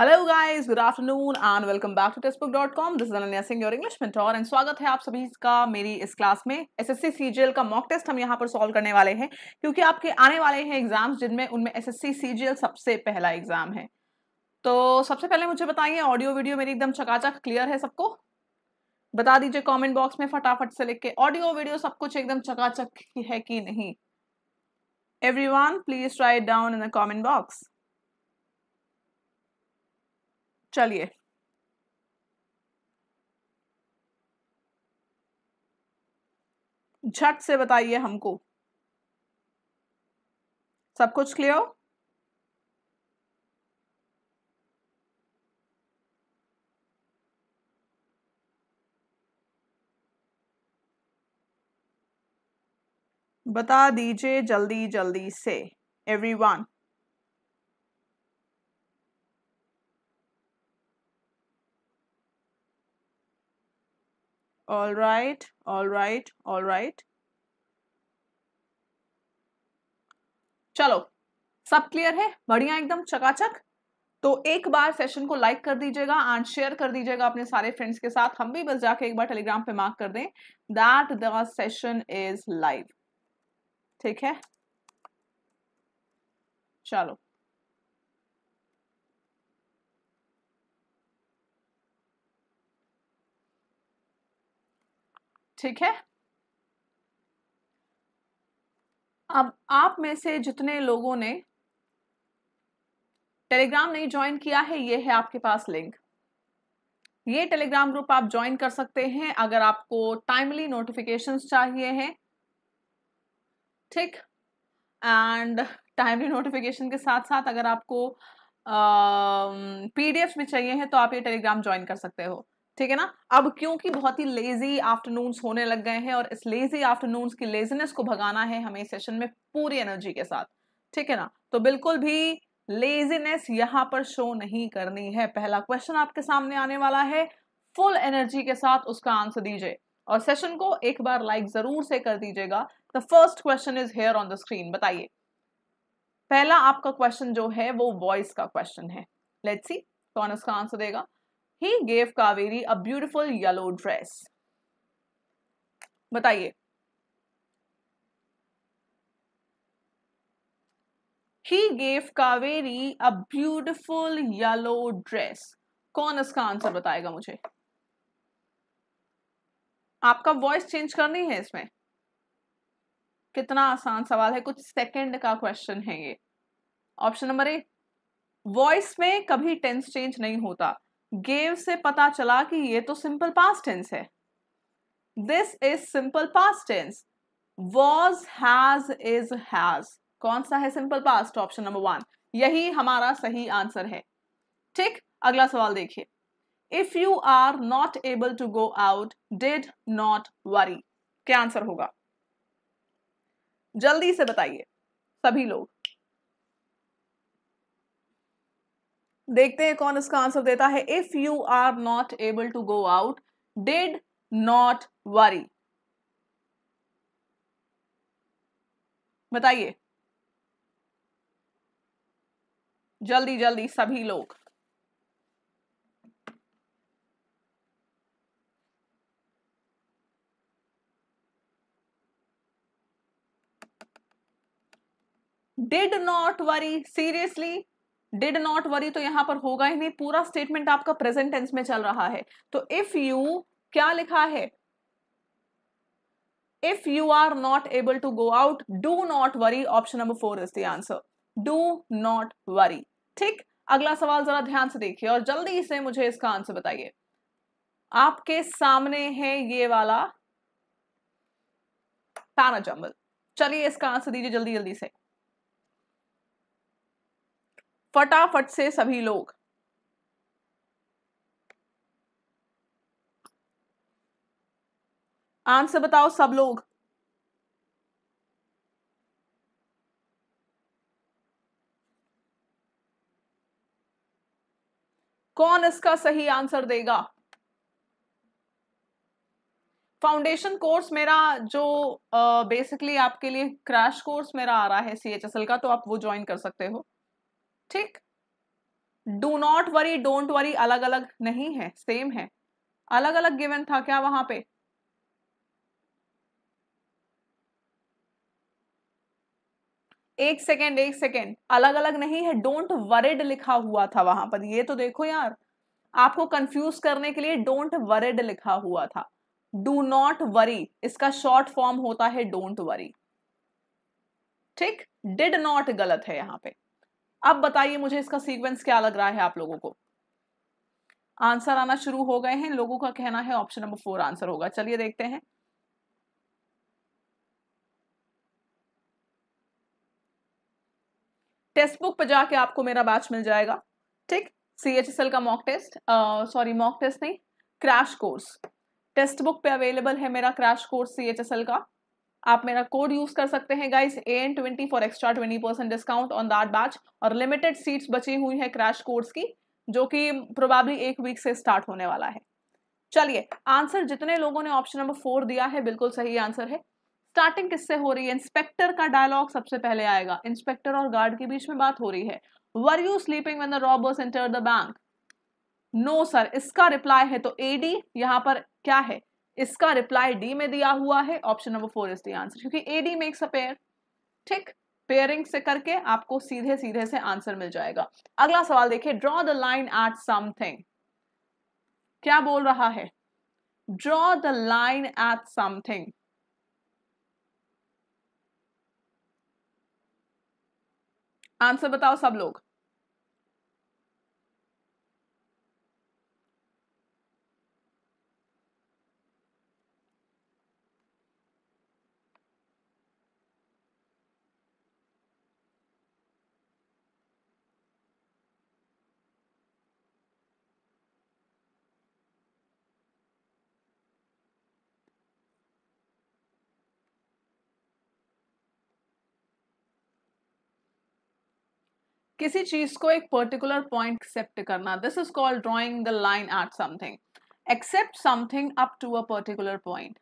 Hello guys good afternoon and welcome back to कॉम this Ananya Singh your English minute and स्वागत है आप सभी का मेरी इस क्लास में एसएससी सीजीएल का मॉक टेस्ट हम यहाँ पर सॉल्व करने वाले हैं क्योंकि आपके आने वाले हैं एग्जाम्स जिनमें उनमें एसएससी सीजीएल सबसे पहला एग्जाम है तो सबसे पहले मुझे बताइए ऑडियो वीडियो मेरी एकदम चकाचक क्लियर है सबको बता दीजिए कमेंट बॉक्स में फटाफट से लिख के ऑडियो वीडियो सब कुछ एकदम चकाचक है कि नहीं everyone please write down in the comment box चलिए झट से बताइए हमको सब कुछ क्लियर बता दीजिए जल्दी जल्दी से everyone all right all right all right चलो सब क्लियर है बढ़िया एकदम चकाचक तो एक बार सेशन को लाइक कर दीजिएगा एंड शेयर कर दीजिएगा अपने सारे फ्रेंड्स के साथ हम भी बस जाके एक बार टेलीग्राम पे मार्क कर दें that the session is live ठीक है चलो ठीक है अब आप में से जितने लोगों ने टेलीग्राम नहीं ज्वाइन किया है ये है आपके पास लिंक ये टेलीग्राम ग्रुप आप ज्वाइन कर सकते हैं अगर आपको टाइमली नोटिफिकेशंस चाहिए हैं ठीक एंड टाइमली नोटिफिकेशन के साथ साथ अगर आपको पीडीएफ में चाहिए हैं तो आप ये टेलीग्राम ज्वाइन कर सकते हो ठीक है ना अब क्योंकि बहुत ही लेजी आफ्टरनून होने लग गए हैं और इस लेजी आफ्टरनून की लेजीनेस को भगाना है हमें सेशन में पूरी एनर्जी के साथ ठीक है ना तो बिल्कुल भी लेजीनेस यहां पर शो नहीं करनी है पहला क्वेश्चन आपके सामने आने वाला है फुल एनर्जी के साथ उसका आंसर दीजिए और सेशन को एक बार लाइक जरूर से कर दीजिएगा the first question is here on the screen बताइए पहला आपका क्वेश्चन जो है वो वॉइस का क्वेश्चन है लेट्स सी कौन इसका आंसर देगा he gave Kaveri a beautiful yellow dress बताइए he gave Kaveri a beautiful yellow dress कौन इसका आंसर बताएगा मुझे आपका वॉइस चेंज करनी है इसमें कितना आसान सवाल है कुछ सेकंड का क्वेश्चन है ये ऑप्शन नंबर ए वॉइस में कभी टेंस चेंज नहीं होता गेव से पता चला कि ये तो सिंपल पास्ट टेंस है this is simple past tense was has is has कौन सा है simple past option number one यही हमारा सही आंसर है ठीक अगला सवाल देखिए if you are not able to go out did not worry क्या आंसर होगा जल्दी से बताइए सभी लोग देखते हैं कौन इसका आंसर देता है if you are not able to go out did not worry बताइए जल्दी जल्दी सभी लोग did not worry seriously did not worry तो यहां पर होगा ही नहीं पूरा स्टेटमेंट आपका प्रेजेंट टेंस में चल रहा है तो इफ यू क्या लिखा है if you are not able to go out do not worry option number four is the answer do not worry ठीक अगला सवाल जरा ध्यान से देखिए और जल्दी से मुझे इसका आंसर बताइए आपके सामने है ये वाला पैराजम्बल चलिए इसका आंसर दीजिए जल्दी जल्दी से फटाफट से सभी लोग आंसर बताओ सब लोग कौन इसका सही आंसर देगा फाउंडेशन कोर्स मेरा जो बेसिकली uh, आपके लिए क्रैश कोर्स मेरा आ रहा है सी का तो आप वो ज्वाइन कर सकते हो ठीक do not worry don't worry अलग अलग नहीं है सेम है अलग अलग गिवन था क्या वहां पे एक सेकेंड एक सेकेंड अलग अलग नहीं है डोंट वरिड लिखा हुआ था वहां पर ये तो देखो यार आपको कंफ्यूज करने के लिए डोंट वरिड लिखा हुआ था डू नॉट वरी इसका शॉर्ट फॉर्म होता है डोंट वरी ठीक डिड नॉट गलत है यहाँ पे अब बताइए मुझे इसका सीक्वेंस क्या लग रहा है आप लोगों को आंसर आना शुरू हो गए हैं लोगों का कहना है ऑप्शन नंबर फोर आंसर होगा चलिए देखते हैं टेस्ट बुक पर जाके आपको मेरा बैच मिल जाएगा ठीक सी एच एस एल का mock test sorry mock test नहीं क्रैश कोर्स टेस्ट बुक पे अवेलेबल है मेरा crash course C H S L का आप मेरा कोड यूज कर सकते हैं guys A N twenty for extra twenty percent discount on that batch और लिमिटेड सीट्स बची हुई हैं क्रैश कोर्स की जो कि प्रोबेबली एक वीक से स्टार्ट होने वाला है चलिए आंसर जितने लोगों ने ऑप्शन नंबर फोर दिया है बिल्कुल सही आंसर है स्टार्टिंग किससे हो रही है इंस्पेक्टर का डायलॉग सबसे पहले आएगा इंस्पेक्टर और गार्ड के बीच में बात हो रही है were you sleeping when the robbers enter the bank no sir इसका रिप्लाई है तो एडी यहां पर क्या है इसका रिप्लाई डी में दिया हुआ है option number four is the answer क्योंकि A D makes a pair ठीक पेयरिंग से करके आपको सीधे सीधे से आंसर मिल जाएगा अगला सवाल देखिए draw the line at something क्या बोल रहा है draw the line at something answer बताओ सब लोग किसी चीज को एक पर्टिकुलर पॉइंट एक्सेप्ट करना this is called drawing the line at something accept something up to a particular point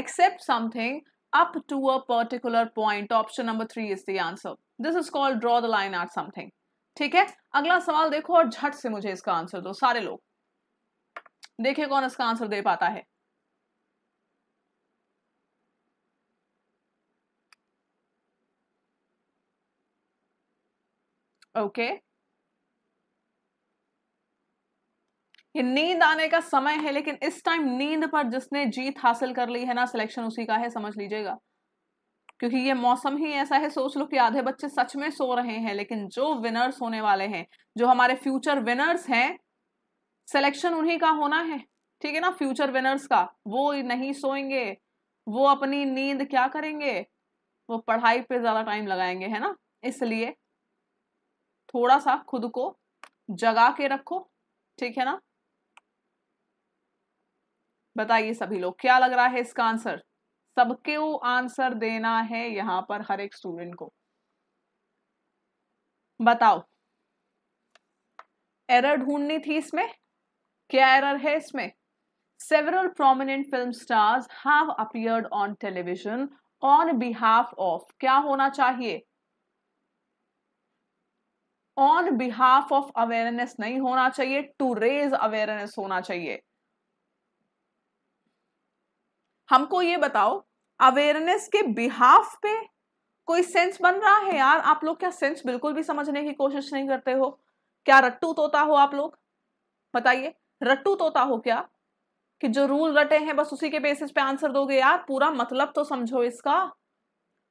accept something up to a particular point option number three is the answer this is called draw the line at something ठीक है अगला सवाल देखो और झट से मुझे इसका आंसर दो सारे लोग देखिए कौन इसका आंसर दे पाता है ओके ये नींद आने का समय है लेकिन इस टाइम नींद पर जिसने जीत हासिल कर ली है ना सिलेक्शन उसी का है समझ लीजिएगा क्योंकि ये मौसम ही ऐसा है सोच लो कि आधे बच्चे सच में सो रहे हैं लेकिन जो विनर्स होने वाले हैं जो हमारे फ्यूचर विनर्स हैं सिलेक्शन उन्हीं का होना है ठीक है ना फ्यूचर विनर्स का वो नहीं सोएंगे वो अपनी नींद क्या करेंगे वो पढ़ाई पे ज़्यादा टाइम लगाएंगे है ना इसलिए थोड़ा सा खुद को जगा के रखो ठीक है ना बताइए सभी लोग क्या लग रहा है इसका आंसर सबके वो आंसर देना है यहां पर हर एक स्टूडेंट को बताओ एरर ढूंढनी थी इसमें क्या एरर है इसमें several prominent film stars have appeared on television on behalf of क्या होना चाहिए ऑन बिहाफ ऑफ अवेयरनेस नहीं होना चाहिए टू रेज अवेयरनेस होना चाहिए हमको ये बताओ अवेयरनेस के बिहाफ पे कोई सेंस बन रहा है यार आप लोग क्या सेंस बिल्कुल भी समझने की कोशिश नहीं करते हो क्या रट्टू तोता हो आप लोग बताइए रट्टू तोता हो क्या कि जो रूल रटे हैं बस उसी के बेसिस पे आंसर दोगे यार पूरा मतलब तो समझो इसका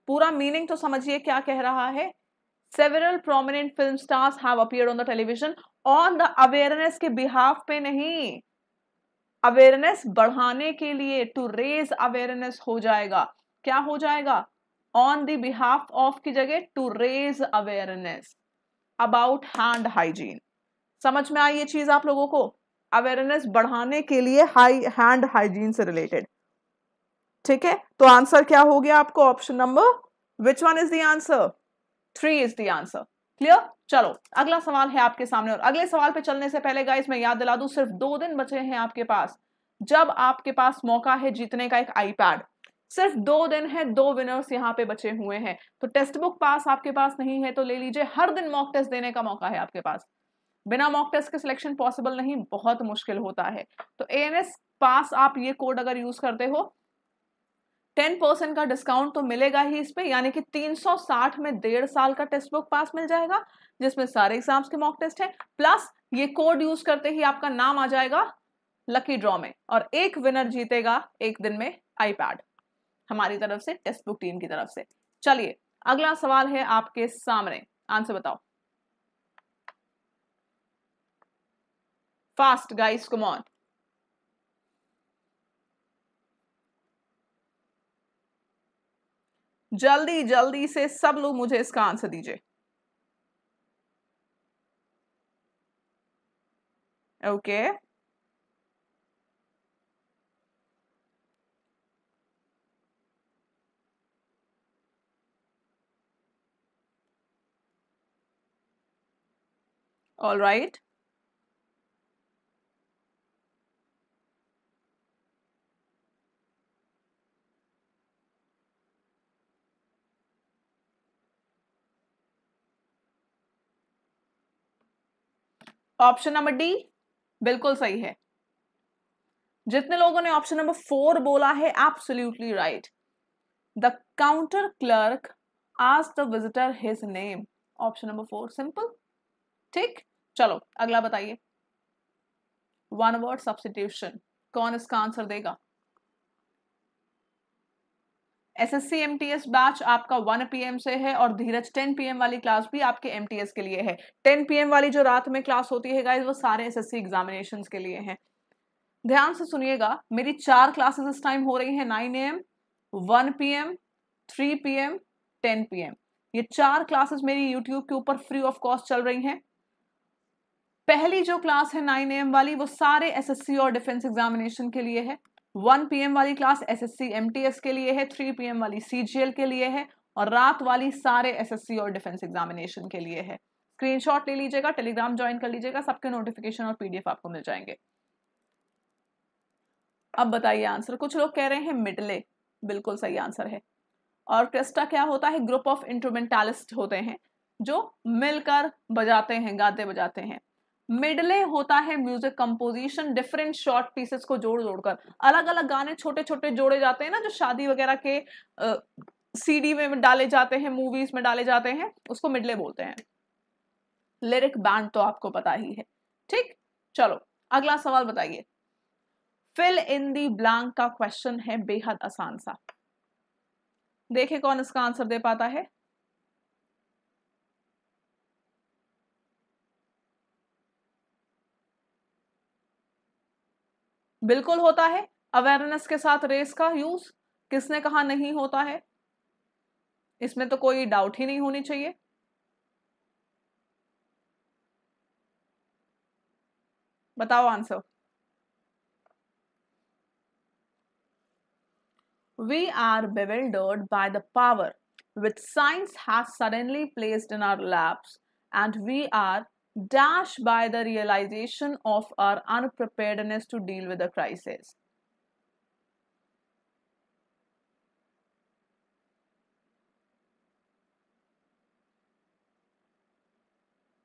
पूरा मीनिंग तो समझिए क्या कह रहा है several prominent film stars have appeared on the television on the awareness के behalf पे नहीं awareness बढ़ाने के लिए to raise awareness हो जाएगा क्या हो जाएगा on the behalf of की जगह to raise awareness about hand hygiene समझ में आई ये चीज आप लोगों को अवेयरनेस बढ़ाने के लिए हाई हैंड हाइजीन से रिलेटेड ठीक है तो आंसर क्या हो गया आपको option number which one is the answer three is the answer clear चलो अगला सवाल है आपके सामने और अगले सवाल पे चलने से पहले गाइस मैं याद दिला दू सिर्फ दो दिन बचे हैं आपके पास जब आपके पास मौका है जीतने का एक आईपैड सिर्फ दो दिन है दो विनर्स यहाँ पे बचे हुए हैं तो टेस्ट बुक पास आपके पास नहीं है तो ले लीजिए हर दिन मॉक टेस्ट देने का मौका है आपके पास बिना मॉक टेस्ट के सिलेक्शन पॉसिबल नहीं बहुत मुश्किल होता है तो ए पास आप ये कोड अगर यूज करते हो टेन परसेंट का डिस्काउंट तो मिलेगा ही इस पर यानी कि 360 में डेढ़ साल का टेस्ट बुक पास मिल जाएगा जिसमें सारे एग्जाम्स के मॉक टेस्ट हैं प्लस ये कोड यूज करते ही आपका नाम आ जाएगा लकी ड्रॉ में और एक विनर जीतेगा एक दिन में आईपैड हमारी तरफ से टेस्ट बुक टीम की तरफ से चलिए अगला सवाल है आपके सामने आंसर बताओ फास्ट गाइस कमॉन जल्दी जल्दी से सब लोग मुझे इसका आंसर दीजिए okay all right option number D बिल्कुल सही है जितने लोगों ने ऑप्शन नंबर फोर बोला है absolutely right the counter clerk आज the visitor his name option number four simple ठीक चलो अगला बताइए वन वर्ड सब्सिट्यूशन कौन इसका आंसर देगा S S C M T S batch आपका 1 पीएम से है और धीरज 10 पीएम वाली क्लास भी आपके एम टी एस के लिए है 10 पीएम वाली जो रात में क्लास होती है गाइज वो सारे एस एस सी एग्जामिनेशन के लिए है ध्यान से सुनिएगा मेरी चार क्लासेस इस टाइम हो रही है nine AM one P M three P M ten P M ये चार क्लासेस मेरी यूट्यूब के ऊपर फ्री ऑफ कॉस्ट चल रही हैं पहली जो क्लास है नाइन एम वाली वो सारे एसएससी और डिफेंस एग्जामिनेशन के लिए है वन एम वाली क्लास टी एस के लिए है थ्री एम वाली एल के लिए है और रात वाली सारे सी और डिफेंस एग्जामिनेशन के लिए है स्क्रीनशॉट ले लीजिएगा टेलीग्राम ज्वाइन कर लीजिएगा सबके नोटिफिकेशन और पीडीएफ आपको मिल जाएंगे अब बताइए आंसर कुछ लोग कह रहे हैं मिडले बिल्कुल सही आंसर है और क्रिस्टा क्या होता है ग्रुप ऑफ इंस्ट्रूमेंटालिस्ट होते हैं जो मिलकर बजाते हैं गाते बजाते हैं मिडले होता है music composition different short pieces को जोड़ जोड़कर अलग अलग गाने छोटे छोटे जोड़े जाते हैं ना जो शादी वगैरह के सीडी में डाले जाते हैं मूवीज में डाले जाते हैं उसको मिडले बोलते हैं लिरिक बैंड तो आपको पता ही है ठीक चलो अगला सवाल बताइए फिल इन दी ब्लैंक का क्वेश्चन है बेहद आसान सा देखे कौन इसका आंसर दे पाता है बिल्कुल होता है अवेयरनेस के साथ रेस का यूज किसने कहा नहीं होता है इसमें तो कोई डाउट ही नहीं होनी चाहिए बताओ answer We are bewildered by the power which science has suddenly placed in our laps, and we are dash by the realization of our unpreparedness to deal with the crisis.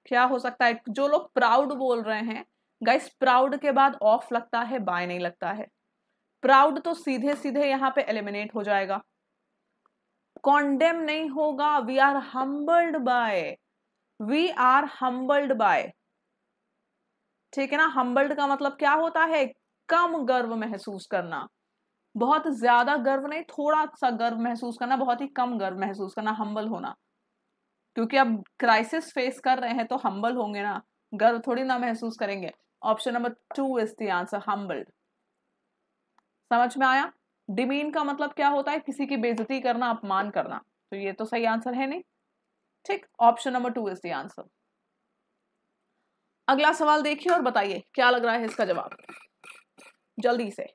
क्या हो सकता है जो लोग प्राउड बोल रहे हैं guys proud के बाद ऑफ लगता है बाय नहीं लगता है प्राउड तो सीधे सीधे यहां पे एलिमिनेट हो जाएगा कॉन्डेम नहीं होगा we are humbled by we are humbled by ठीक है ना हम्बल्ड का मतलब क्या होता है कम गर्व महसूस करना बहुत ज्यादा गर्व नहीं थोड़ा सा गर्व महसूस करना बहुत ही कम गर्व महसूस करना हम्बल होना क्योंकि अब क्राइसिस फेस कर रहे हैं तो हम्बल होंगे ना गर्व थोड़ी ना महसूस करेंगे option number two is the answer humbled समझ में आया डिमीन का मतलब क्या होता है किसी की बेजती करना अपमान करना तो ये तो सही आंसर है नहीं ठीक option number two is the answer अगला सवाल देखिए और बताइए क्या लग रहा है इसका जवाब जल्दी से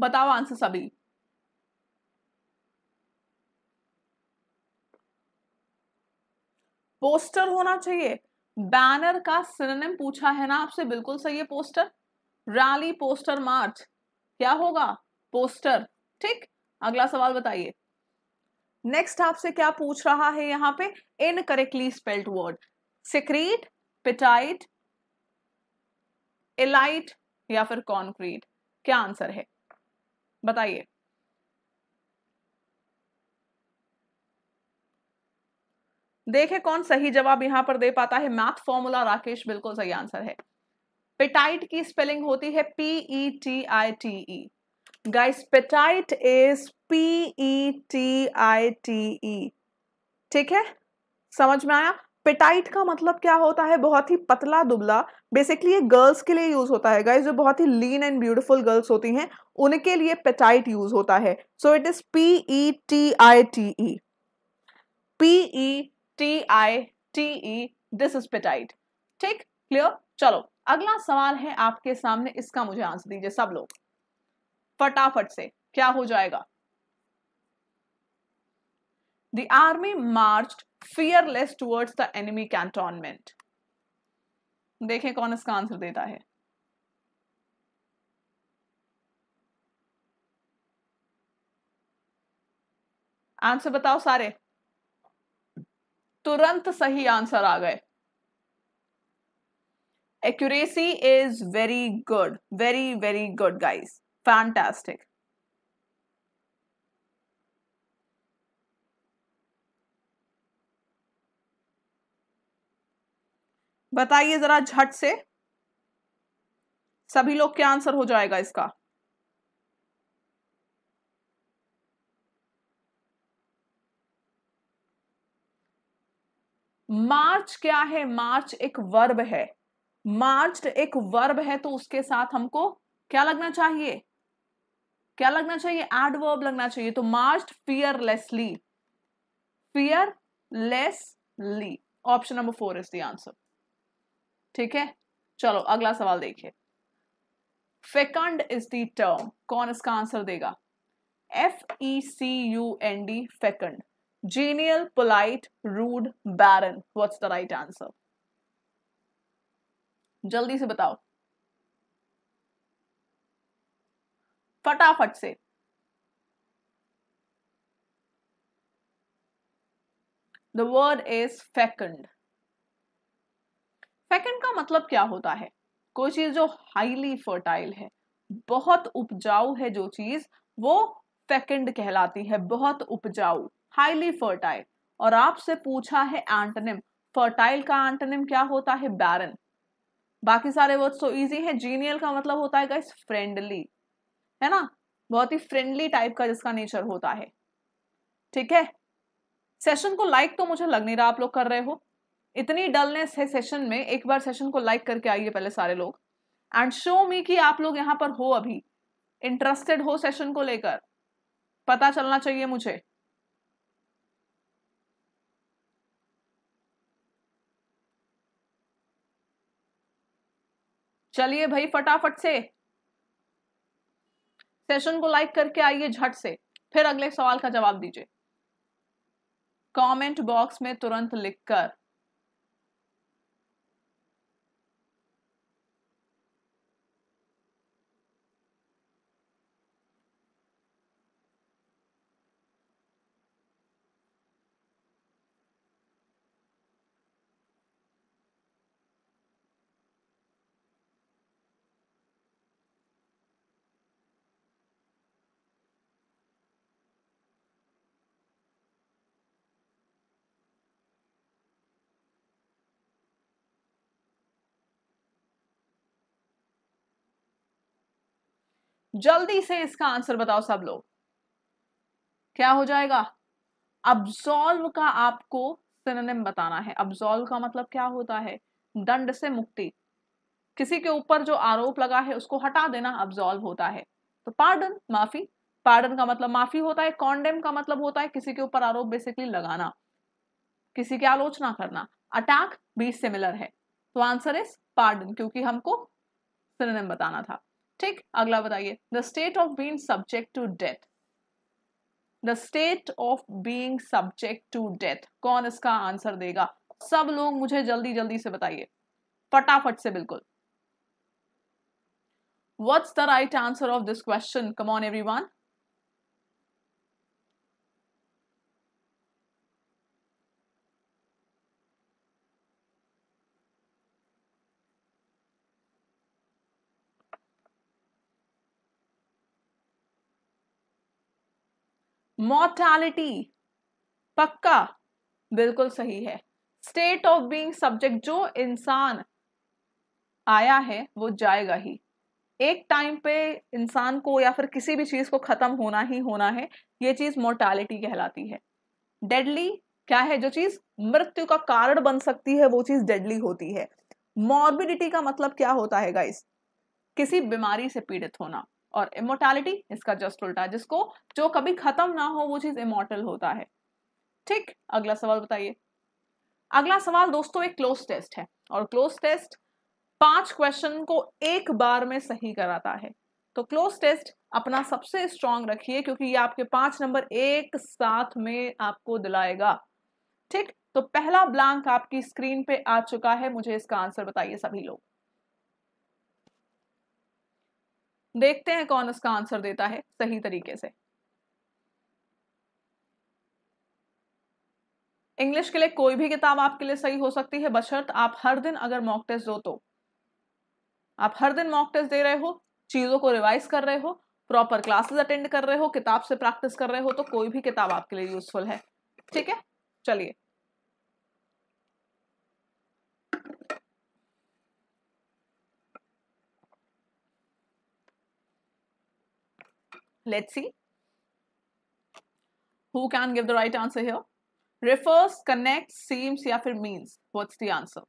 बताओ आंसर सभी पोस्टर होना चाहिए बैनर का सिनेम पूछा है ना आपसे बिल्कुल सही है पोस्टर रैली पोस्टर मार्च क्या होगा पोस्टर ठीक अगला सवाल बताइए नेक्स्ट आपसे क्या पूछ रहा है यहाँ पे incorrectly spelled word secrete petite elite या फिर कॉन्क्रीट क्या आंसर है बताइए देखें कौन सही जवाब यहां पर दे पाता है मैथ फॉर्मूला राकेश बिल्कुल सही आंसर है पेटाइट की स्पेलिंग होती है P E T I T E guys petite is P E T I T E ठीक है समझ में आया पेटाइट का मतलब क्या होता है बहुत ही पतला दुबला बेसिकली ये गर्ल्स के लिए यूज होता है गाइस जो बहुत ही लीन एंड ब्यूटीफुल गर्ल्स होती हैं उनके लिए पेटाइट यूज होता है so it is P E T I T E P E T I T E this is petite ठीक क्लियर चलो अगला सवाल है आपके सामने इसका मुझे आंसर दीजिए सब लोग फटाफट से क्या हो जाएगा the army march fearless towards the enemy cantonment देखें कौन इसका आंसर देता है आंसर बताओ सारे तुरंत सही आंसर आ गए accuracy is very good very very good guys fantastic बताइए जरा झट से सभी लोग क्या आंसर हो जाएगा इसका मार्च क्या है मार्च एक वर्ब है मार्च एक वर्ब है तो उसके साथ हमको क्या लगना चाहिए क्या लगना चाहिए एडवर्ब लगना चाहिए तो march fearlessly fearlessly option number four is the answer ठीक है चलो अगला सवाल देखिए फेकंड इज द टर्म कौन इसका आंसर देगा F E C U N D fecund Genial, polite, rude, barren. What's the right answer? जल्दी से बताओ फटाफट से the word is fecund fecund का मतलब क्या होता है कोई चीज जो हाईली फर्टाइल है बहुत उपजाऊ है जो चीज वो फेकंड कहलाती है बहुत उपजाऊ हाईली फर्टाइल और आपसे पूछा है एंटनिम फर्टाइल का एंटनिम क्या होता है बैरन बाकी सारे वर्ड्स तो इजी है जीनियल का मतलब होता है गाइस फ्रेंडली है ना बहुत ही फ्रेंडली टाइप का जिसका नेचर होता है ठीक है सेशन को लाइक तो मुझे लग नहीं रहा आप लोग कर रहे हो इतनी डलनेस है सेशन में एक बार सेशन को लाइक करके आइए पहले सारे लोग एंड शो मी कि आप लोग यहाँ पर हो अभी इंटरेस्टेड हो सेशन को लेकर पता चलना चाहिए मुझे चलिए भाई फटाफट से सेशन को लाइक करके आइए झट से फिर अगले सवाल का जवाब दीजिए कमेंट बॉक्स में तुरंत लिखकर जल्दी से इसका आंसर बताओ सब लोग क्या हो जाएगा अब्सॉल्व का आपको सिनोनिम बताना है अब्सॉल्व का मतलब क्या होता है दंड से मुक्ति किसी के ऊपर जो आरोप लगा है उसको हटा देना अब्सॉल्व होता है तो पार्डन माफी पार्डन का मतलब माफी होता है कॉन्डेम का मतलब होता है किसी के ऊपर आरोप बेसिकली लगाना किसी की आलोचना करना अटैक भी सिमिलर है तो आंसर इज पार्डन क्योंकि हमको सिनोनिम बताना था ठीक अगला बताइए the state of being subject to death the state of being subject to death कौन इसका आंसर देगा सब लोग मुझे जल्दी जल्दी से बताइए फटाफट से बिल्कुल what's the right answer of this question come on everyone mortality पक्का बिल्कुल सही है स्टेट ऑफ बीइंग सब्जेक्ट जो इंसान आया है वो जाएगा ही एक टाइम पे इंसान को या फिर किसी भी चीज को खत्म होना ही होना है ये चीज मोर्टैलिटी कहलाती है डेडली क्या है जो चीज मृत्यु का कारण बन सकती है वो चीज डेडली होती है मॉर्बिडिटी का मतलब क्या होता है गाइस किसी बीमारी से पीड़ित होना और इमोटैलिटी इसका जस्ट उल्टा जिसको जो कभी खत्म ना हो वो चीज इमोटल होता है ठीक अगला सवाल बताइए अगला सवाल दोस्तों एक क्लोज टेस्ट है और क्लोज टेस्ट पांच क्वेश्चन को एक बार में सही कराता है तो क्लोज टेस्ट अपना सबसे स्ट्रांग रखिए क्योंकि ये आपके पांच नंबर एक साथ में आपको दिलाएगा ठीक तो पहला ब्लैंक आपकी स्क्रीन पे आ चुका है मुझे इसका आंसर बताइए सभी लोग देखते हैं कौन उसका आंसर देता है सही तरीके से इंग्लिश के लिए कोई भी किताब आपके लिए सही हो सकती है बशर्त आप हर दिन अगर मॉक टेस्ट दो तो आप हर दिन मॉक टेस्ट दे रहे हो चीज़ों को रिवाइज कर रहे हो प्रॉपर क्लासेस अटेंड कर रहे हो किताब से प्रैक्टिस कर रहे हो तो कोई भी किताब आपके लिए यूजफुल है ठीक है चलिए Let's see. Who can give the right answer here? Refers, connect seems ya fir means. What's the answer?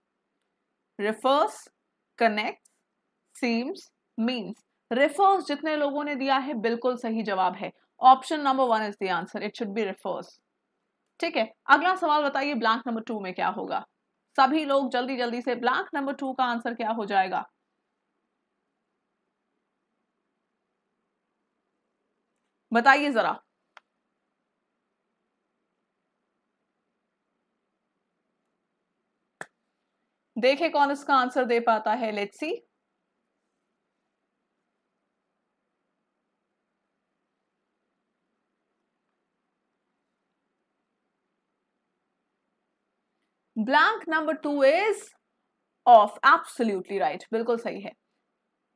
Refers, connect seems, means. Refers jitne लोगों ne diya hai bilkul sahi jawab hai option number 1 is the answer it should be refers ठीक है अगला सवाल बताइए blank number to में क्या होगा सभी लोग जल्दी जल्दी से ब्लैंक नंबर टू का आंसर क्या हो जाएगा बताइए जरा देखे कौन इसका आंसर दे पाता है let's see blank number two is of absolutely right बिल्कुल सही है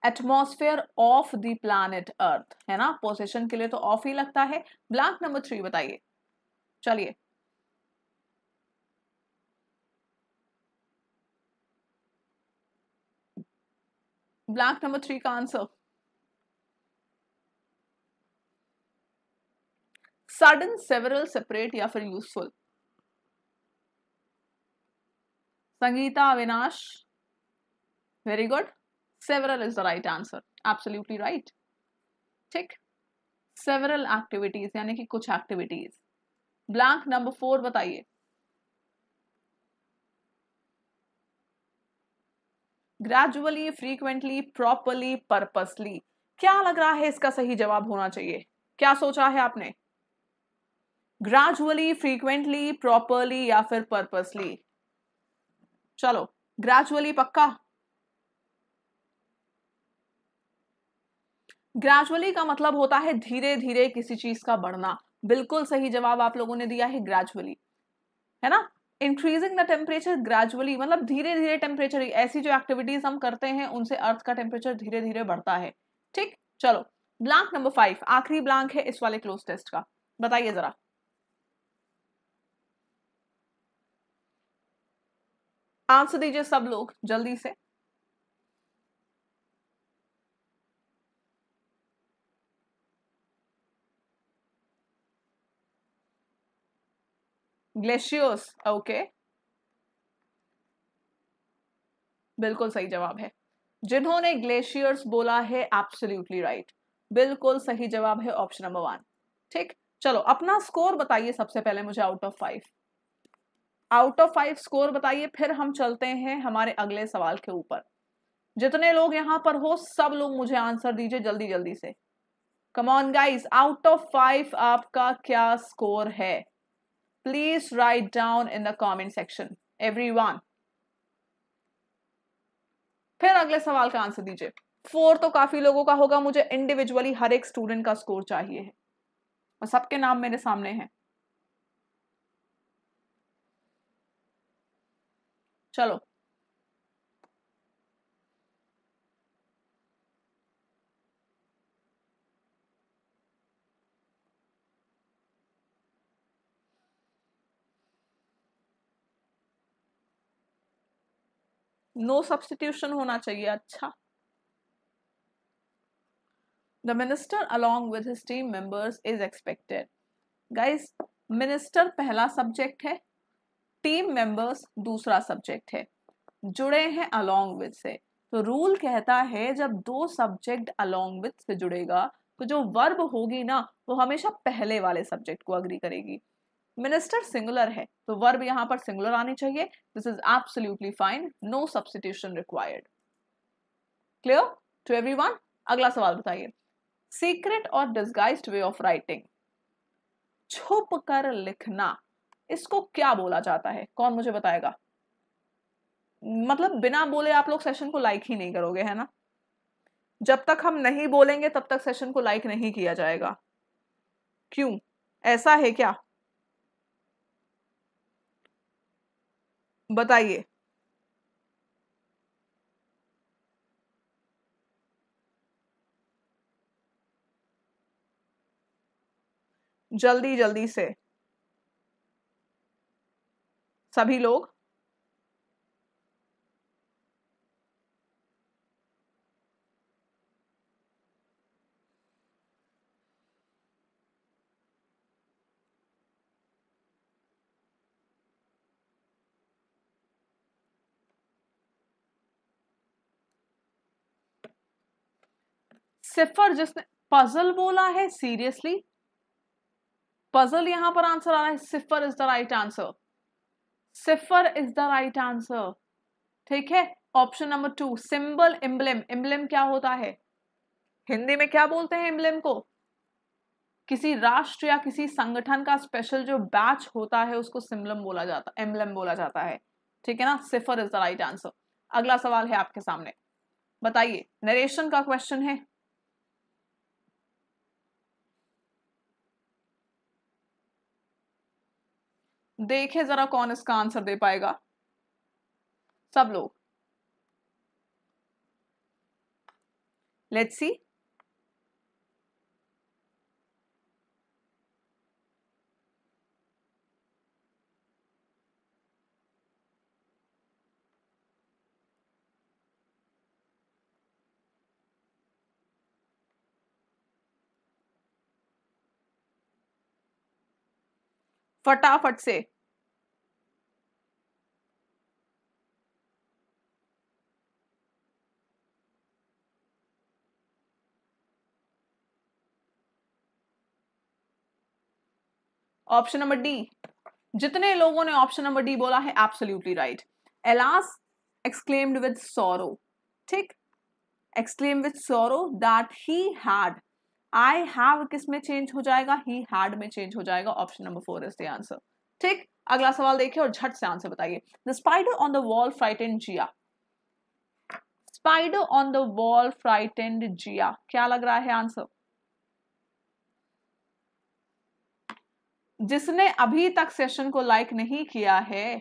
atmosphere of the planet earth है ना पोजिशन के लिए तो ऑफ ही लगता है ब्लैंक नंबर थ्री बताइए चलिए ब्लैंक नंबर थ्री का आंसर सडन सेवरल सेपरेट या फिर useful Sangeeta Avinash very good Several is the right answer. Absolutely right. ठीक several activities यानी कि कुछ activities. Blank number four बताइए. ग्रेजुअली फ्रीक्वेंटली प्रॉपरली पर्पसली क्या लग रहा है इसका सही जवाब होना चाहिए क्या सोचा है आपने ग्रेजुअली फ्रीक्वेंटली प्रॉपरली या फिर पर्पसली चलो ग्रेजुअली पक्का ग्रेजुअली का मतलब होता है धीरे धीरे किसी चीज का बढ़ना बिल्कुल सही जवाब आप लोगों ने दिया है ग्रेजुअली है ना इंक्रीजिंग द टेम्परेचर ग्रेजुअली मतलब धीरे धीरे टेम्परेचर ऐसी जो एक्टिविटीज हम करते हैं उनसे अर्थ का टेम्परेचर धीरे धीरे बढ़ता है ठीक चलो ब्लैंक नंबर फाइव आखिरी ब्लैंक है इस वाले क्लोज टेस्ट का बताइए जरा आंसर दीजिए सब लोग जल्दी से ग्लेशियर्स ओके बिल्कुल सही जवाब है जिन्होंने ग्लेशियर्स बोला है एब्सोल्युटली राइट बिल्कुल सही जवाब है ऑप्शन नंबर वन ठीक चलो अपना स्कोर बताइए सबसे पहले मुझे out of five out of five score बताइए फिर हम चलते हैं हमारे अगले सवाल के ऊपर जितने लोग यहां पर हो सब लोग मुझे आंसर दीजिए जल्दी जल्दी से come on guys out of five आपका क्या स्कोर है Please write down in the comment section everyone. फिर अगले सवाल का आंसर दीजिए फोर तो काफी लोगों का होगा मुझे इंडिविजुअली हर एक स्टूडेंट का स्कोर चाहिए है और सबके नाम मेरे सामने हैं चलो नो सब्सटीट्यूशन होना चाहिए अच्छा the minister along with his team members is expected guys minister पहला सब्जेक्ट है टीम मेंबर्स दूसरा सब्जेक्ट है जुड़े हैं अलोंग विद से तो रूल कहता है जब दो सब्जेक्ट अलोंग विद से जुड़ेगा तो जो वर्ब होगी ना वो हमेशा पहले वाले सब्जेक्ट को अग्री करेगी मिनिस्टर सिंगुलर है तो वर्ब यहां पर सिंगुलर आनी चाहिए this is absolutely fine no substitution required clear to everyone अगला सवाल बताइए सीक्रेट और डिस्गाइज्ड वे ऑफ राइटिंग छुप कर लिखना इसको क्या बोला जाता है कौन मुझे बताएगा मतलब बिना बोले आप लोग सेशन को लाइक ही नहीं करोगे है ना जब तक हम नहीं बोलेंगे तब तक सेशन को लाइक नहीं किया जाएगा क्यों ऐसा है क्या बताइए जल्दी जल्दी से सभी लोग सिफर जिसने पजल बोला है सीरियसली पजल यहां पर आंसर आ रहा है cipher is the right answer cipher is the right answer ठीक है option number two symbol emblem emblem क्या होता है हिंदी में क्या बोलते हैं इम्बलिम को किसी राष्ट्र या किसी संगठन का स्पेशल जो बैच होता है उसको सिम्बलम बोला जाता है एम्बलम बोला जाता है ठीक है ना cipher is the right answer अगला सवाल है आपके सामने बताइए नरेशन का क्वेश्चन है देखें जरा कौन इसका आंसर दे पाएगा सब लोग लेट्स सी फटाफट से ऑप्शन नंबर डी जितने लोगों ने ऑप्शन नंबर डी बोला है absolutely right alas exclaimed with sorrow ठीक exclaim with sorrow that he had I have किस में चेंज हो जाएगा ही हैड में चेंज हो जाएगा option number four is the answer ठीक अगला सवाल देखिए और झट से आंसर बताइए the spider on the wall frightened Jiya spider on the wall frightened Jiya क्या लग रहा है आंसर जिसने अभी तक सेशन को लाइक नहीं किया है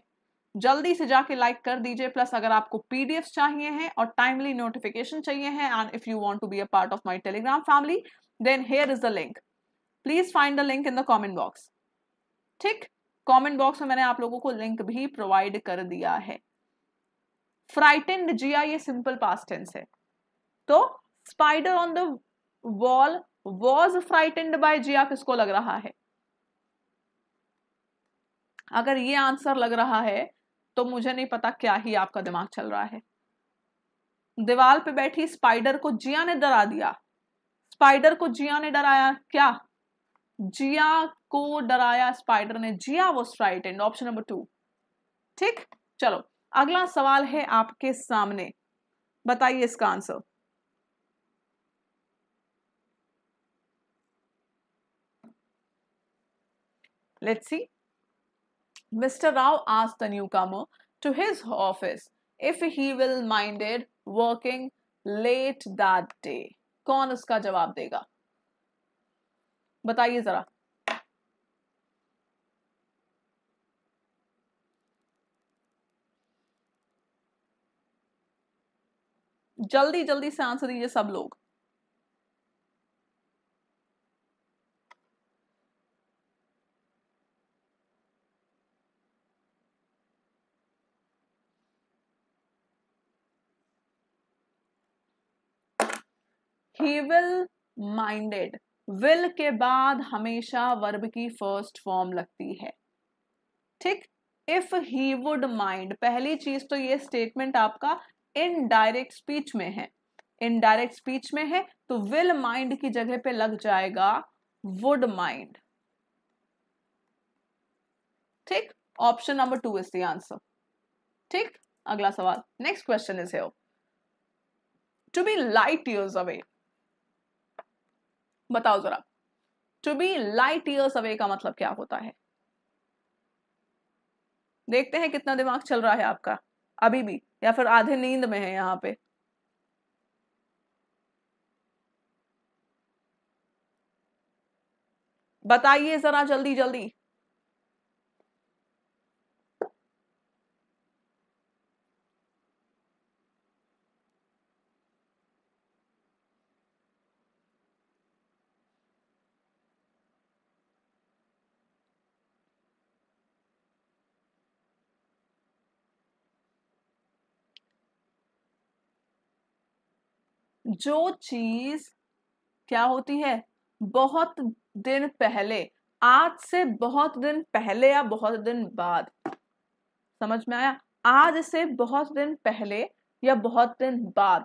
जल्दी से जाके लाइक कर दीजिए प्लस अगर आपको पीडीएफ चाहिए हैं और टाइमली नोटिफिकेशन चाहिए हैं and if you want to be a part of my Telegram family then here is the link please find the link in the comment box ठीक कमेंट बॉक्स में मैंने आप लोगों को लिंक भी प्रोवाइड कर दिया है फ्राइटेंड जिया ये सिंपल पास टेंस है तो spider on the wall was frightened by Jiya किसको लग रहा है अगर ये आंसर लग रहा है तो मुझे नहीं पता क्या ही आपका दिमाग चल रहा है दीवार पे बैठी स्पाइडर को जिया ने डरा दिया स्पाइडर को जिया ने डराया क्या जिया को डराया स्पाइडर ने जिया वो straight and option number two ठीक चलो अगला सवाल है आपके सामने बताइए इसका answer let's see mister Rao आज the newcomer to his office if he will minded working late that day कौन उसका जवाब देगा बताइए जरा जल्दी जल्दी से आंसर दीजिए सब लोग ही विल माइंडेड विल के बाद हमेशा वर्ब की फर्स्ट फॉर्म लगती है ठीक इफ ही वुड माइंड पहली चीज तो ये स्टेटमेंट आपका इनडायरेक्ट स्पीच में है इनडायरेक्ट स्पीच में है तो विल माइंड की जगह पे लग जाएगा वुड माइंड ठीक option number two is the answer ठीक अगला सवाल next question is here to be light years away बताओ जरा to be light years away का मतलब क्या होता है देखते हैं कितना दिमाग चल रहा है आपका अभी भी या फिर आधे नींद में है यहाँ पे बताइए जरा जल्दी जल्दी जो चीज क्या होती है बहुत दिन पहले आज से बहुत दिन पहले या बहुत दिन बाद समझ में आया आज से बहुत दिन पहले या बहुत दिन बाद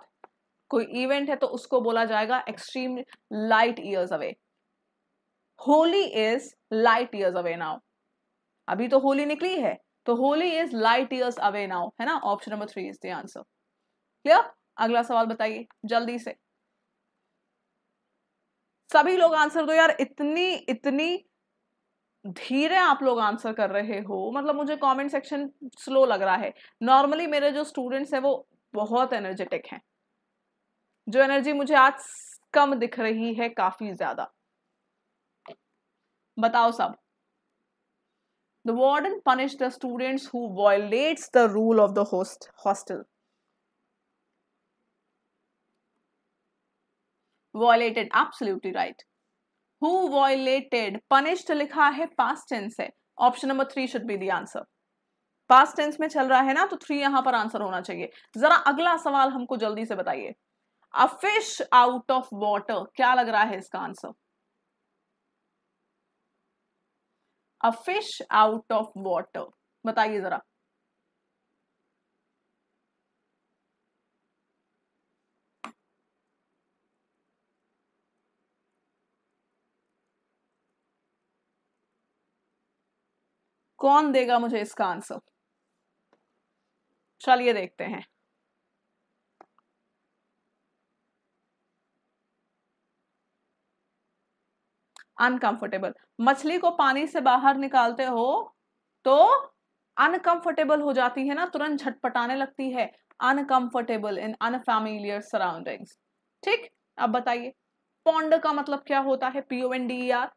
कोई इवेंट है तो उसको बोला जाएगा extreme light years away Holi is light years away now अभी तो होली निकली है तो Holi is light years away now है ना option number three is the answer clear अगला सवाल बताइए जल्दी से सभी लोग आंसर दो यार इतनी इतनी धीरे आप लोग आंसर कर रहे हो मतलब मुझे कमेंट सेक्शन स्लो लग रहा है नॉर्मली मेरे जो स्टूडेंट्स हैं वो बहुत एनर्जेटिक हैं जो एनर्जी मुझे आज कम दिख रही है काफी ज्यादा बताओ सब the warden punish the students who violates the rule of the host hostel. Violated absolutely right who violated punished लिखा है पास्ट टेंस है option number three should be the answer past tense में चल रहा है ना तो थ्री यहां पर आंसर होना चाहिए जरा अगला सवाल हमको जल्दी से बताइए a fish out of water क्या लग रहा है इसका answer a fish out of water बताइए जरा कौन देगा मुझे इसका आंसर चलिए देखते हैं अनकंफर्टेबल मछली को पानी से बाहर निकालते हो तो अनकंफर्टेबल हो जाती है ना तुरंत झटपटाने लगती है अनकंफर्टेबल इन अनफेमिलियर सराउंडिंग्स ठीक अब बताइए पौंड का मतलब क्या होता है P O N D R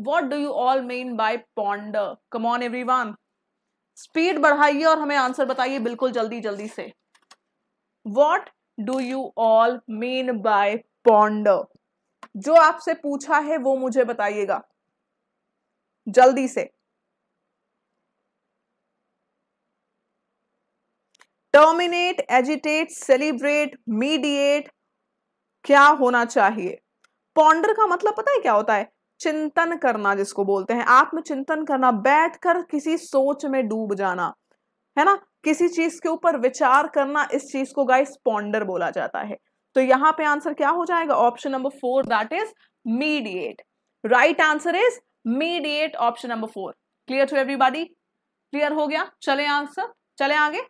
what do you all mean by ponder come on everyone speed बढ़ाइए और हमें आंसर बताइए बिल्कुल जल्दी जल्दी से what do you all mean by ponder जो आपसे पूछा है वो मुझे बताइएगा जल्दी से टर्मिनेट एजिटेट सेलिब्रेट मीडिएट क्या होना चाहिए पॉन्डर का मतलब पता है क्या होता है चिंतन करना जिसको बोलते हैं आत्मचिंतन करना बैठकर किसी सोच में डूब जाना है ना किसी चीज के ऊपर विचार करना इस चीज को गाइस पॉन्डर बोला जाता है तो यहाँ पे आंसर क्या हो जाएगा option number four that is mediate right answer is mediate option number four clear to everybody क्लियर हो गया चले आंसर चले आगे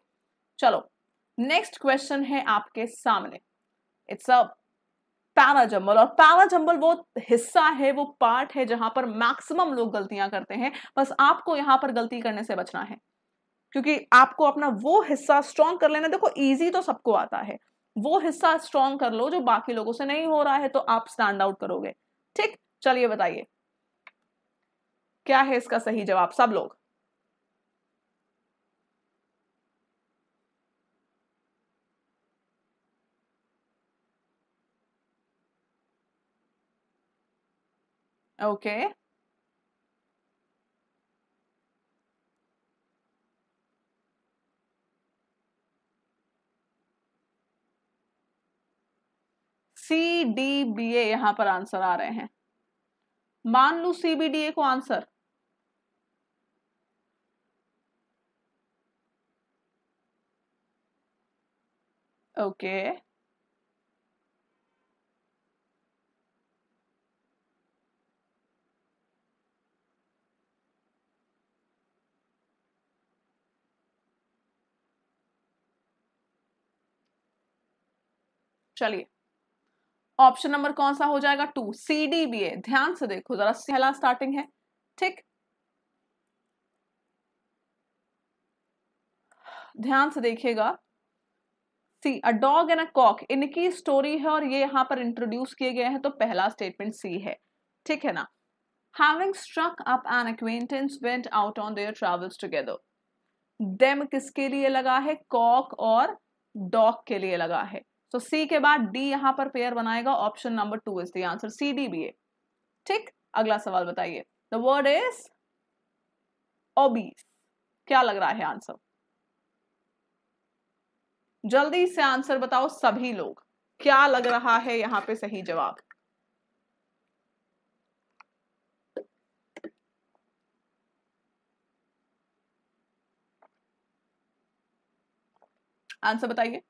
चलो नेक्स्ट क्वेश्चन है आपके सामने इट्स अ पैरा जंबल और पैरा जंबल वो हिस्सा है वो पार्ट है जहां पर मैक्सिमम लोग गलतियां करते हैं बस आपको यहां पर गलती करने से बचना है क्योंकि आपको अपना वो हिस्सा स्ट्रांग कर लेना देखो ईजी तो सबको आता है वो हिस्सा स्ट्रांग कर लो जो बाकी लोगों से नहीं हो रहा है तो आप स्टैंड आउट करोगे ठीक चलिए बताइए क्या है इसका सही जवाब सब लोग Okay. C D B A यहां पर आंसर आ रहे हैं मान लू सी बी डी ए को आंसर ओके okay. चलिए ऑप्शन नंबर कौन सा हो जाएगा two C D B A ध्यान से देखो जरा पहला स्टार्टिंग है ठीक ध्यान से देखिएगा C a dog and a cock इनकी स्टोरी है और ये यहां पर इंट्रोड्यूस किए गए हैं तो पहला स्टेटमेंट सी है ठीक है ना having struck up an acquaintance went out on their travels together them किसके लिए लगा है कॉक और डॉग के लिए लगा है तो सी के बाद डी यहां पर पेयर बनाएगा option number two is answer C D B A ठीक अगला सवाल बताइए द वर्ड इज ओबीस क्या लग रहा है आंसर जल्दी से आंसर बताओ सभी लोग क्या लग रहा है यहां पे सही जवाब आंसर बताइए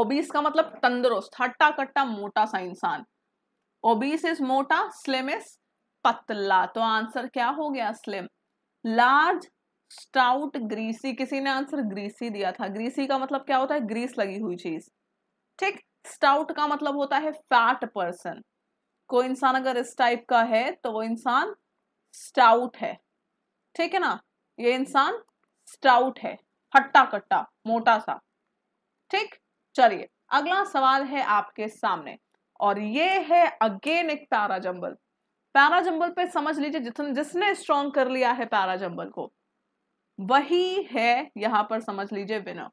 ओबीस का मतलब तंदुरुस्त हट्टा कट्टा मोटा सा इंसान ओबीस इज मोटा स्लिम इज पतला तो आंसर क्या हो गया स्लिम लार्ज स्टाउट ग्रीसी किसी ने आंसर ग्रीसी दिया था ग्रीसी का मतलब क्या होता है ग्रीस लगी हुई चीज ठीक स्टाउट का मतलब होता है फैट पर्सन कोई इंसान अगर इस टाइप का है तो वो इंसान स्टाउट है ठीक है ना ये इंसान स्टाउट है हट्टा कट्टा मोटा सा ठीक चलिए अगला सवाल है आपके सामने और ये है अगेन एक पैरा जंबल पैरा जंबल पे समझ लीजिए जितने जिसने स्ट्रॉन्ग कर लिया है पैरा जंबल को वही है यहां पर समझ लीजिए विनर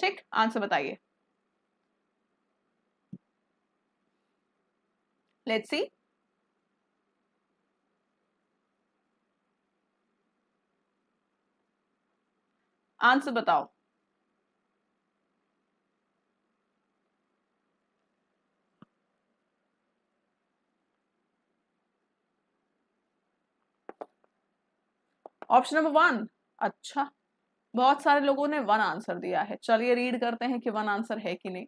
ठीक आंसर बताइए लेट्स सी आंसर बताओ ऑप्शन नंबर वन अच्छा बहुत सारे लोगों ने वन आंसर दिया है चलिए रीड करते हैं कि वन आंसर है कि नहीं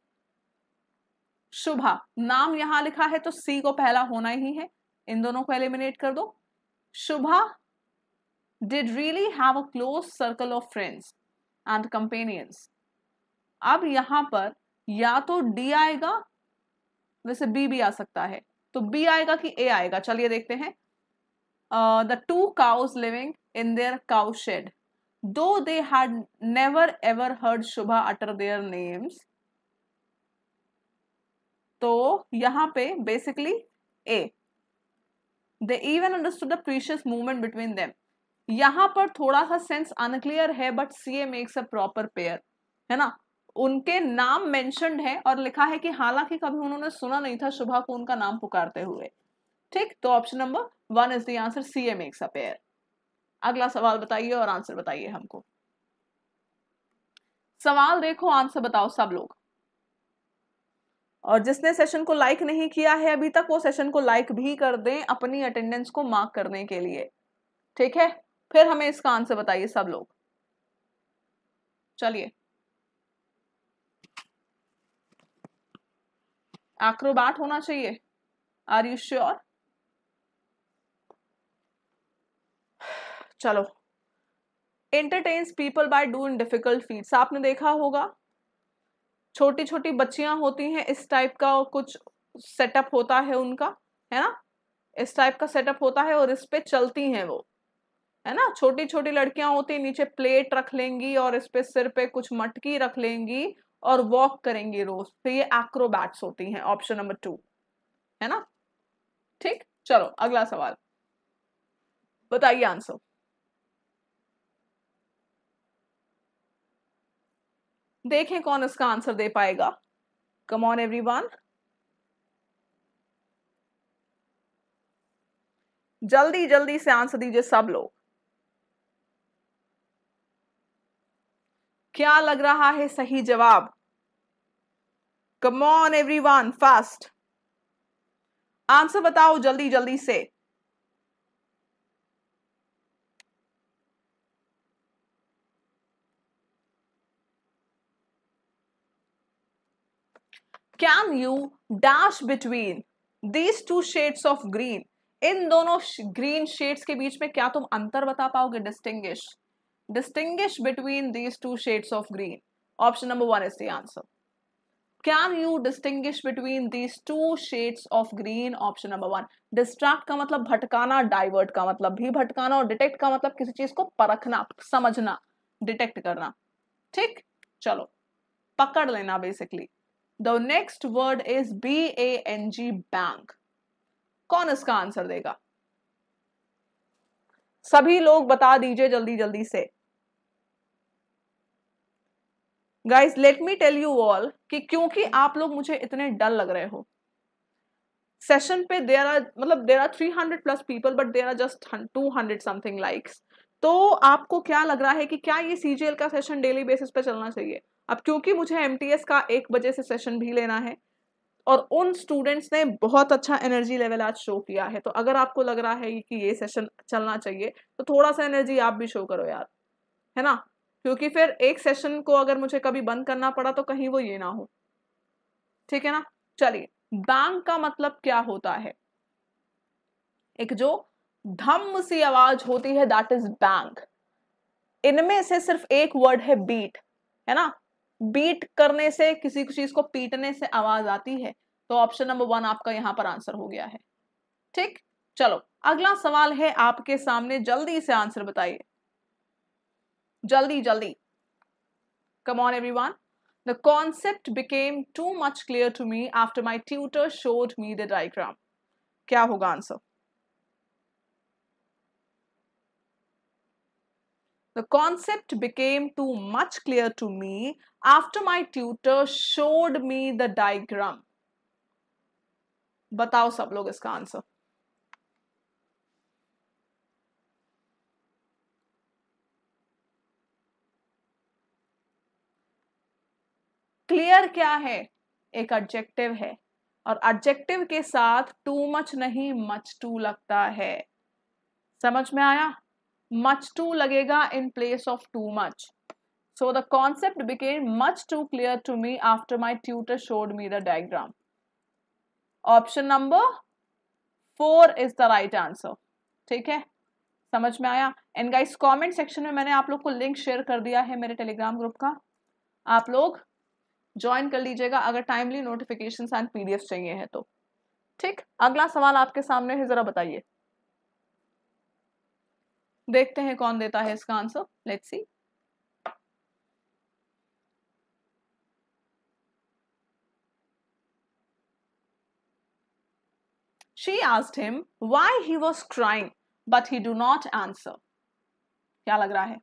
शुभा नाम यहां लिखा है तो सी को पहला होना ही है इन दोनों को एलिमिनेट कर दो Shubha did really have a close circle of friends and companions अब यहां पर या तो डी आएगा वैसे बी भी आ सकता है तो बी आएगा कि ए आएगा चलिए देखते हैं two uh, two living in their cow shed though they had never ever heard Shubha utter their names तो यहां पे basically A they even understood the precious movement between them यहां पर थोड़ा सा सेंस अनक्लियर है but C A makes a proper pair है ना उनके नाम मेंशनड है और लिखा है कि हालांकि कभी उन्होंने सुना नहीं था शुभा को उनका नाम पुकारते हुए ठीक तो option number one is the answer C A makes a pair अगला सवाल बताइए और आंसर बताइए हमको सवाल देखो आंसर बताओ सब लोग और जिसने सेशन को लाइक नहीं किया है अभी तक वो सेशन को लाइक भी कर दें अपनी अटेंडेंस को मार्क करने के लिए ठीक है फिर हमें इसका आंसर बताइए सब लोग चलिए एक्रोबैट होना चाहिए आर यू श्योर चलो entertains people by doing difficult feats आपने देखा होगा छोटी छोटी बच्चियां होती हैं इस टाइप का कुछ सेटअप होता है उनका है ना इस टाइप का सेटअप होता है और इस पे चलती हैं वो है ना छोटी छोटी लड़कियां होती नीचे प्लेट रख लेंगी और इस पे सिर पे कुछ मटकी रख लेंगी और वॉक करेंगी रोज तो ये एक्रोबैट्स होती हैं ऑप्शन नंबर टू है ना ठीक चलो अगला सवाल बताइए आंसर देखें कौन इसका आंसर दे पाएगा कम ऑन एवरीवन जल्दी जल्दी से आंसर दीजिए सब लोग क्या लग रहा है सही जवाब come on everyone fast answer बताओ जल्दी जल्दी से can you dash between these two shades of green इन दोनों ग्रीन शेड्स के बीच में क्या तुम अंतर बता पाओगे distinguish distinguish between these two shades of green option number one is the answer can you distinguish between these two shades of green option number one distract का मतलब भटकाना डाइवर्ट का मतलब भी भटकाना और डिटेक्ट का मतलब किसी चीज को परखना समझना डिटेक्ट करना ठीक चलो पकड़ लेना basically the next word is B A N G bank कौन इसका आंसर देगा सभी लोग बता दीजिए जल्दी जल्दी से guys let me tell you all कि क्योंकि आप लोग मुझे इतने डल लग रहे हो सेशन पे देर आर मतलब there are three hundred plus people but there are just two hundred something likes तो आपको क्या लग रहा है कि क्या ये सीजीएल का सेशन डेली बेसिस पे चलना चाहिए अब क्योंकि मुझे एम का एक बजे से सेशन भी लेना है और उन स्टूडेंट्स ने बहुत अच्छा एनर्जी लेवल आज शो किया है तो अगर आपको लग रहा है कि ये सेशन चलना चाहिए तो थोड़ा सा एनर्जी आप भी शो करो यार है ना क्योंकि फिर एक सेशन को अगर मुझे कभी बंद करना पड़ा तो कहीं वो ये ना हो ठीक है ना चलिए बैंक का मतलब क्या होता है एक जो धम सी आवाज होती है दैट इज बैंक इनमें से सिर्फ एक वर्ड है बीट है ना बीट करने से किसी चीज को पीटने से आवाज आती है तो ऑप्शन नंबर वन आपका यहाँ पर आंसर हो गया है ठीक चलो अगला सवाल है आपके सामने जल्दी से आंसर बताइए जल्दी जल्दी come on one the concept became too much clear to me after my tutor showed me the diagram क्या होगा answer The concept became too much clear to me after my tutor showed me the diagram. बताओ सब लोग इसका answer clear क्या है एक adjective है और एडजेक्टिव के साथ टू मच नहीं मच टू लगता है समझ में आया much too लगेगा in place of too much. So the concept became much too clear to me after my tutor showed me the diagram. Option number four is the right answer ठीक है समझ में आया एंड गाइस कमेंट सेक्शन में मैंने आप लोग को लिंक शेयर कर दिया है मेरे टेलीग्राम ग्रुप का आप लोग ज्वाइन कर लीजिएगा अगर टाइमली नोटिफिकेशन एंड पीडीएफ चाहिए है तो ठीक अगला सवाल आपके सामने है जरा बताइए देखते हैं कौन देता है इसका answer let's see she asked him why he was crying but he do not answer क्या लग रहा है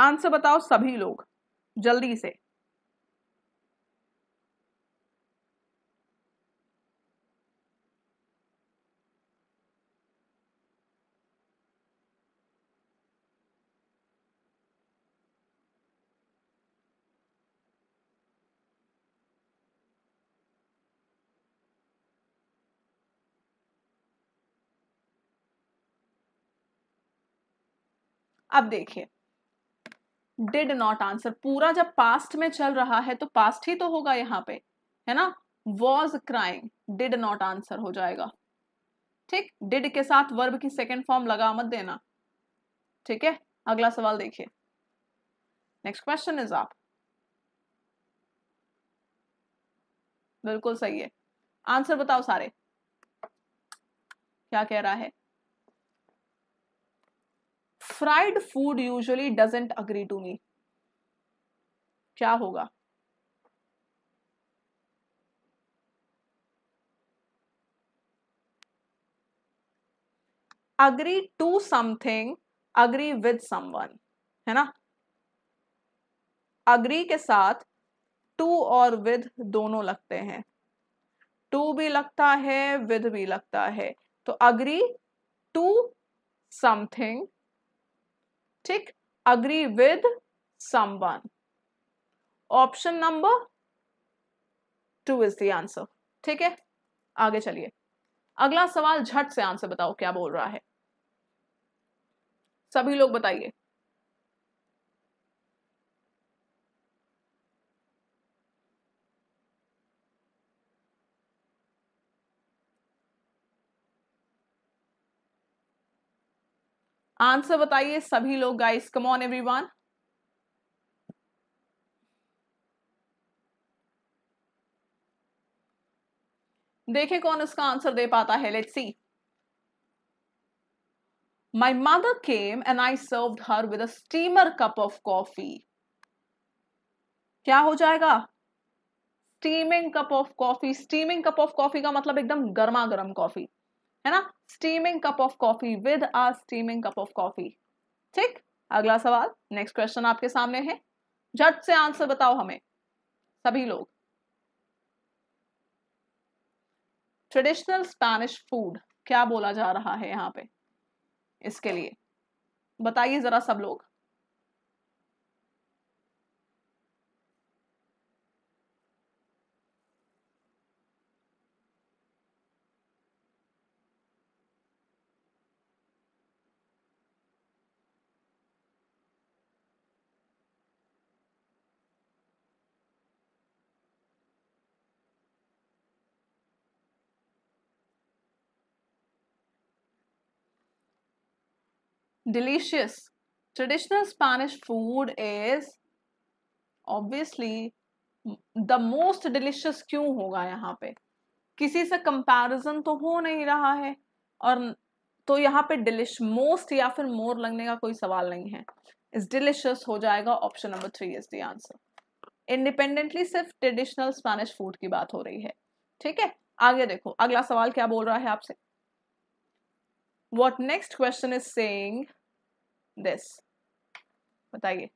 आंसर बताओ सभी लोग जल्दी से अब देखिए डिड नॉट आंसर पूरा जब पास्ट में चल रहा है तो पास्ट ही तो होगा यहाँ पे है ना was crying did not answer हो जाएगा ठीक डिड के साथ वर्ब की सेकेंड फॉर्म लगा मत देना ठीक है अगला सवाल देखिए नेक्स्ट क्वेश्चन इज आप बिल्कुल सही है आंसर बताओ सारे क्या कह रहा है fried food usually doesn't agree to me क्या होगा agree to something agree with someone है ना अग्री के साथ टू और विद दोनों लगते हैं टू भी लगता है विद भी लगता है तो अग्री टू समथिंग ठीक agree with someone option number two is the answer ठीक है आगे चलिए अगला सवाल झट से आंसर बताओ क्या बोल रहा है सभी लोग बताइए आंसर बताइए सभी लोग गाइस कम ऑन एवरीवन देखे कौन इसका आंसर दे पाता है let's see my mother came and I serve her with a steamer cup of coffee क्या हो जाएगा steaming cup of coffee steaming cup of coffee का मतलब एकदम गर्मा गर्म कॉफी है ना steaming cup of coffee with a steaming cup of coffee ठीक अगला सवाल नेक्स्ट क्वेश्चन आपके सामने है झट से आंसर बताओ हमें सभी लोग ट्रेडिशनल स्पेनिश फूड क्या बोला जा रहा है यहाँ पे इसके लिए बताइए जरा सब लोग delicious. Traditional Spanish food is obviously the most delicious क्यों होगा यहाँ पे किसी से कंपैरिजन तो हो नहीं रहा है और तो यहाँ पे डिलिश मोस्ट या फिर मोर लगने का कोई सवाल नहीं है इज डिलिशियस हो जाएगा option number three is the answer independently सिर्फ ट्रेडिशनल स्पेनिश फूड की बात हो रही है ठीक है आगे देखो अगला सवाल क्या बोल रहा है आपसे what next question is saying this बताइए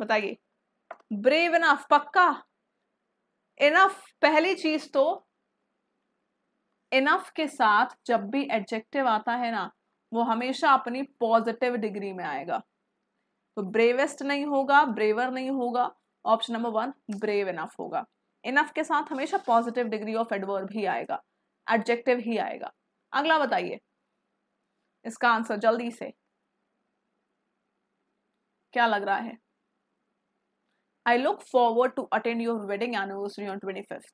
बताइए ब्रेव इनफ पक्का इनफ पहली चीज तो इनफ के साथ जब भी एडजेक्टिव आता है ना वो हमेशा अपनी पॉजिटिव डिग्री में आएगा तो ब्रेवेस्ट नहीं होगा ब्रेवर नहीं होगा option number one brave enough होगा इनफ के साथ हमेशा पॉजिटिव डिग्री ऑफ एडवर्ब ही आएगा एडजेक्टिव ही आएगा अगला बताइए इसका आंसर जल्दी से क्या लग रहा है I look forward to attend your wedding anniversary on twenty fifth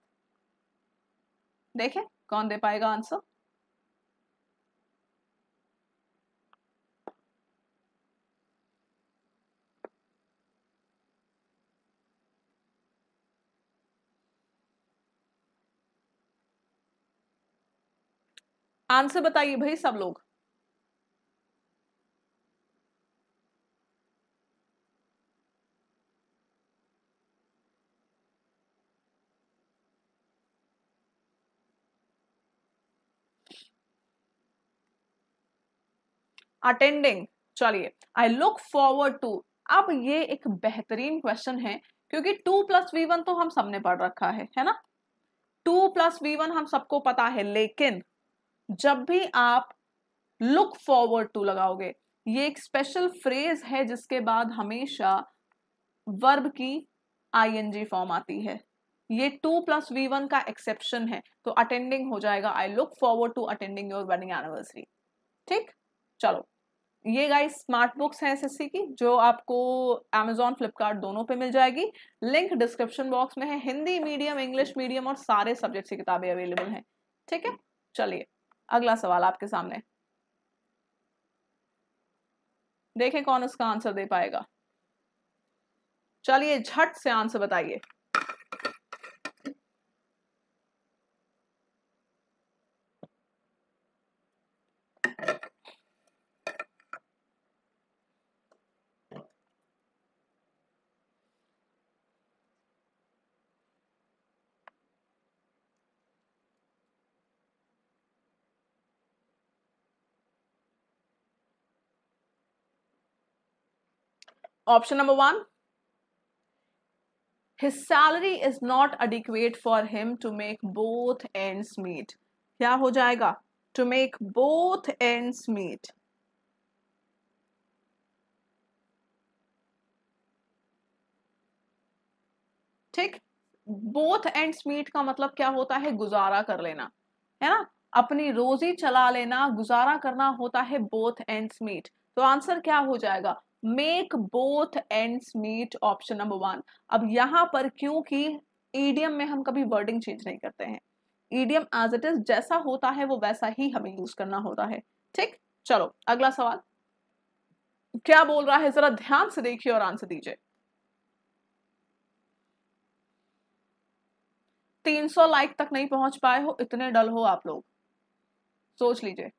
देखे कौन दे पाएगा आंसर आंसर बताइए भाई सब लोग अटेंडिंग चलिए आई लुक फॉरवर्ड टू अब ये एक बेहतरीन क्वेश्चन है क्योंकि टू प्लस वी वन तो हम सबने पढ़ रखा है है ना टू प्लस वी वन हम सबको पता है लेकिन जब भी आप लुक फॉरवर्ड टू लगाओगे ये एक स्पेशल फ्रेज है जिसके बाद हमेशा वर्ब की आईएनजी फॉर्म आती है ये टू प्लस वी वन का एक्सेप्शन है तो अटेंडिंग हो जाएगा I look forward to attending your wedding anniversary ठीक चलो ये गाइस स्मार्ट बुक्स हैं एसएससी की जो आपको अमेजोन फ्लिपकार्ट दोनों पे मिल जाएगी लिंक डिस्क्रिप्शन बॉक्स में है हिंदी मीडियम इंग्लिश मीडियम और सारे सब्जेक्ट्स की किताबें अवेलेबल हैं ठीक है चलिए अगला सवाल आपके सामने देखें कौन इसका आंसर दे पाएगा चलिए झट से आंसर बताइए Option number one, his salary is not adequate for him to make both ends meet. क्या हो जाएगा? To make both ends meet. ठीक बोथ एंड्स मीट का मतलब क्या होता है गुजारा कर लेना है ना अपनी रोजी चला लेना गुजारा करना होता है बोथ एंड्स मीट तो आंसर क्या हो जाएगा make both ends meet option number one अब यहां पर क्योंकि ईडीएम में हम कभी वर्डिंग चेंज नहीं करते हैं ईडीएम एज इट इज जैसा होता है वो वैसा ही हमें यूज करना होता है ठीक चलो अगला सवाल क्या बोल रहा है जरा ध्यान से देखिए और आंसर दीजिए 300 लाइक तक नहीं पहुंच पाए हो इतने डल हो आप लोग सोच लीजिए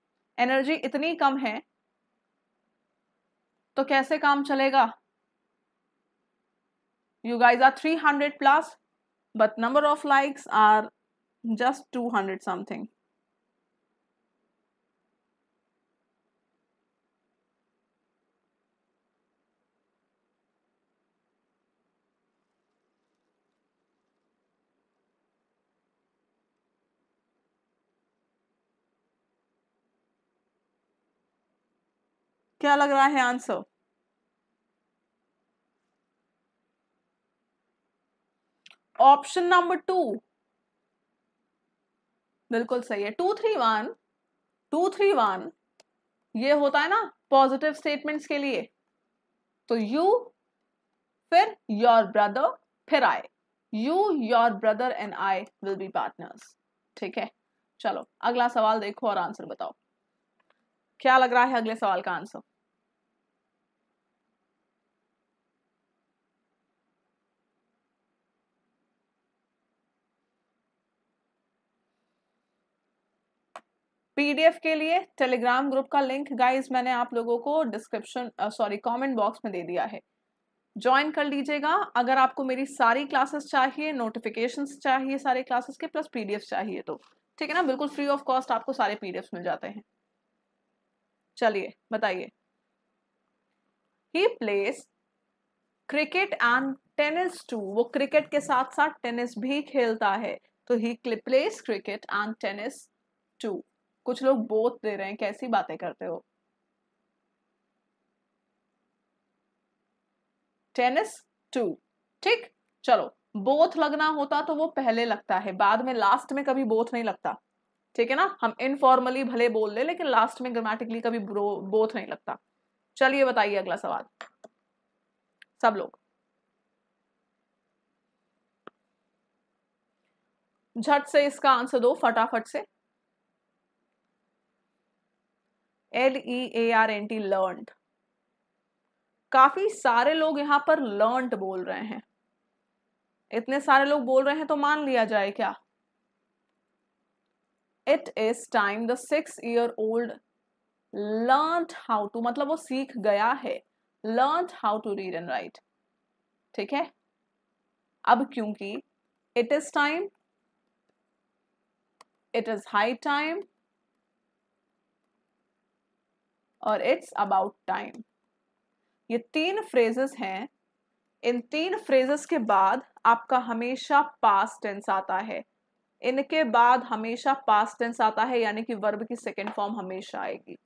एनर्जी इतनी कम है तो कैसे काम चलेगा you guys are three hundred plus but number of likes are just two hundred something क्या लग रहा है आंसर ऑप्शन नंबर टू बिल्कुल सही है two three one two three one ये होता है ना पॉजिटिव स्टेटमेंट्स के लिए तो यू फिर योर ब्रदर फिर I you your brother and I will be partners ठीक है चलो अगला सवाल देखो और आंसर बताओ क्या लग रहा है अगले सवाल का आंसर पीडीएफ के लिए टेलीग्राम ग्रुप का लिंक गाइस मैंने आप लोगों को डिस्क्रिप्शन सॉरी कमेंट बॉक्स में दे दिया है ज्वाइन कर लीजिएगा अगर आपको मेरी सारी क्लासेस चाहिए नोटिफिकेशंस चाहिए सारे क्लासेस के प्लस पीडीएफ चाहिए तो ठीक है ना बिल्कुल फ्री ऑफ कॉस्ट आपको सारे पीडीएफ मिल जाते हैं चलिए बताइए he plays cricket and tennis too वो क्रिकेट के साथ साथ टेनिस भी खेलता है तो he plays cricket and tennis too कुछ लोग बोथ दे रहे हैं कैसी बातें करते हो टेनिस टू ठीक चलो बोथ लगना होता तो वो पहले लगता है बाद में लास्ट में कभी बोथ नहीं लगता ठीक है ना हम इनफॉर्मली भले बोल ले, लेकिन लास्ट में ग्रामेटिकली कभी बोथ नहीं लगता चलिए बताइए अगला सवाल सब लोग झट से इसका आंसर दो फटाफट से L E A R N T learn काफी सारे लोग यहां पर लर्न बोल रहे हैं इतने सारे लोग बोल रहे हैं तो मान लिया जाए क्या it is time the six year old learn how to मतलब वो सीख गया है learn how to read and write ठीक है अब क्योंकि it is time it is high time और इट्स अबाउट टाइम ये तीन फ्रेजेस हैं इन तीन फ्रेजेस के बाद आपका हमेशा पास्ट टेंस आता है इनके बाद हमेशा पास्ट टेंस आता है यानी कि वर्ब की सेकेंड फॉर्म हमेशा आएगी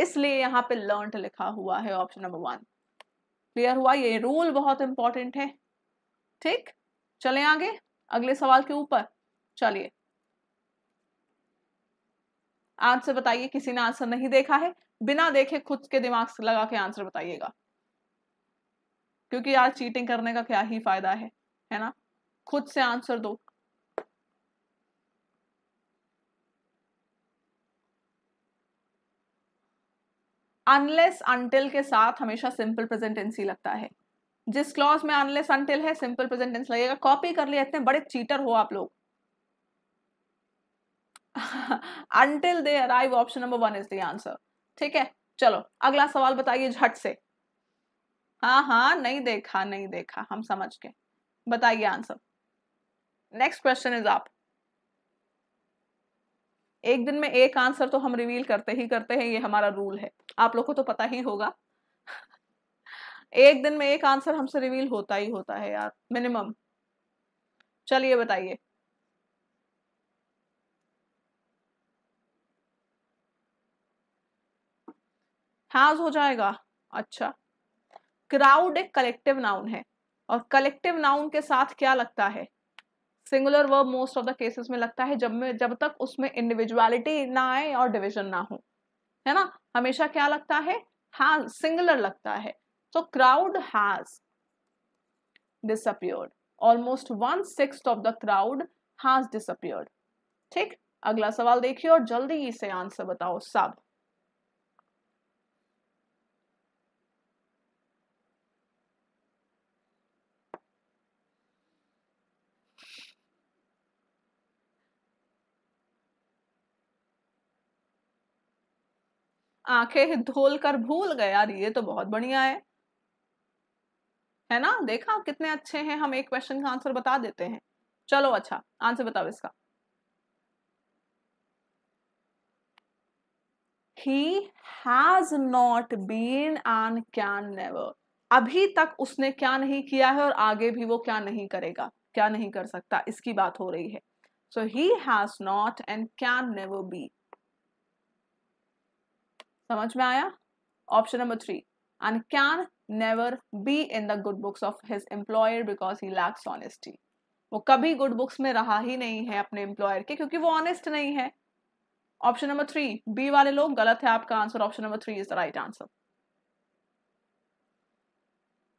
इसलिए यहाँ पे लर्न लिखा हुआ है ऑप्शन नंबर वन क्लियर हुआ ये रूल बहुत इंपॉर्टेंट है ठीक चले आगे अगले सवाल के ऊपर चलिए आंसर बताइए किसी ने आंसर नहीं देखा है बिना देखे खुद के दिमाग से लगा के आंसर बताइएगा क्योंकि यार चीटिंग करने का क्या ही फायदा है है ना खुद से आंसर दो अनलेस अनटिल के साथ हमेशा सिंपल प्रेजेंटेंसी लगता है जिस क्लॉज में अनलेस अनटिल है सिंपल प्रेजेंटेंस लगेगा कॉपी कर लिया इतने बड़े चीटर हो आप लोग until they arrive option number one is the answer ठीक है चलो अगला सवाल बताइए झट से हाँ हाँ नहीं देखा नहीं देखा हम समझ के बताइए आंसर नेक्स्ट क्वेश्चन इज आप एक दिन में एक आंसर तो हम रिवील करते ही करते हैं ये हमारा रूल है आप लोग को तो पता ही होगा एक दिन में एक आंसर हमसे रिवील होता ही होता है यार मिनिमम चलिए बताइए हाज हो जाएगा अच्छा क्राउड एक कलेक्टिव नाउन है और कलेक्टिव नाउन के साथ क्या लगता है singular verb most of the cases में लगता है जब में जब तक उसमें इंडिविजुअलिटी ना आए और डिविजन ना हो है ना हमेशा क्या लगता है हैज सिंगुलर लगता है so crowd has disappeared almost one six of the crowd has disappeared ठीक अगला सवाल देखिए और जल्दी इसे आंसर बताओ सब आंखें धोल कर भूल गए यार ये तो बहुत बढ़िया है है ना देखा कितने अच्छे हैं हम एक क्वेश्चन का आंसर बता देते हैं चलो अच्छा आंसर बताओ इसका he has not been and can never अभी तक उसने क्या नहीं किया है और आगे भी वो क्या नहीं करेगा क्या नहीं कर सकता इसकी बात हो रही है so he has not and can never be समझ में आया option number three and can never be in the good books of his employer because he lacks honesty वो कभी गुड बुक्स में रहा ही नहीं है अपने एम्प्लॉयर के क्योंकि वो ऑनेस्ट नहीं है ऑप्शन नंबर थ्री बी वाले लोग गलत है आपका answer option number three is the right answer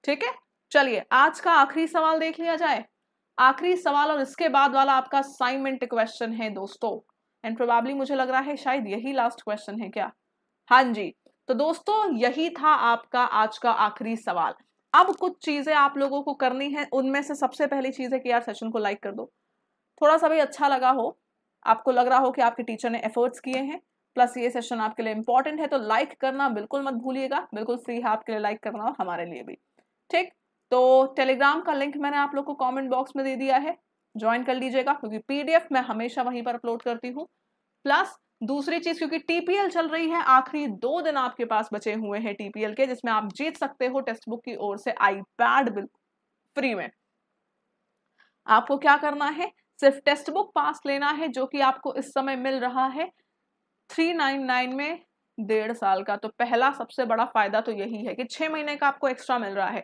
ठीक है चलिए आज का आखिरी सवाल देख लिया जाए आखिरी सवाल और इसके बाद वाला आपका असाइनमेंट क्वेश्चन है दोस्तों एंड प्रोबेबली मुझे लग रहा है शायद यही लास्ट क्वेश्चन है क्या हाँ जी तो दोस्तों यही था आपका आज का आखिरी सवाल अब कुछ चीज़ें आप लोगों को करनी है उनमें से सबसे पहली चीज़ है कि यार सेशन को लाइक कर दो थोड़ा सा भी अच्छा लगा हो आपको लग रहा हो कि आपके टीचर ने एफर्ट्स किए हैं प्लस ये सेशन आपके लिए इंपॉर्टेंट है तो लाइक करना बिल्कुल मत भूलिएगा बिल्कुल फ्री है आपके लिए लाइक करना और हमारे लिए भी ठीक तो टेलीग्राम का लिंक मैंने आप लोग को कॉमेंट बॉक्स में दे दिया है ज्वाइन कर लीजिएगा क्योंकि पीडीएफ मैं हमेशा वहीं पर अपलोड करती हूँ प्लस दूसरी चीज क्योंकि टीपीएल चल रही है आखिरी दो दिन आपके पास बचे हुए हैं टीपीएल के जिसमें आप जीत सकते हो टेक्स्ट बुक की ओर से आईपैड फ्री में आपको क्या करना है सिर्फ टेक्स्ट बुक पास लेना है जो कि आपको इस समय मिल रहा है थ्री नाइन नाइन में डेढ़ साल का तो पहला सबसे बड़ा फायदा तो यही है कि छह महीने का आपको एक्स्ट्रा मिल रहा है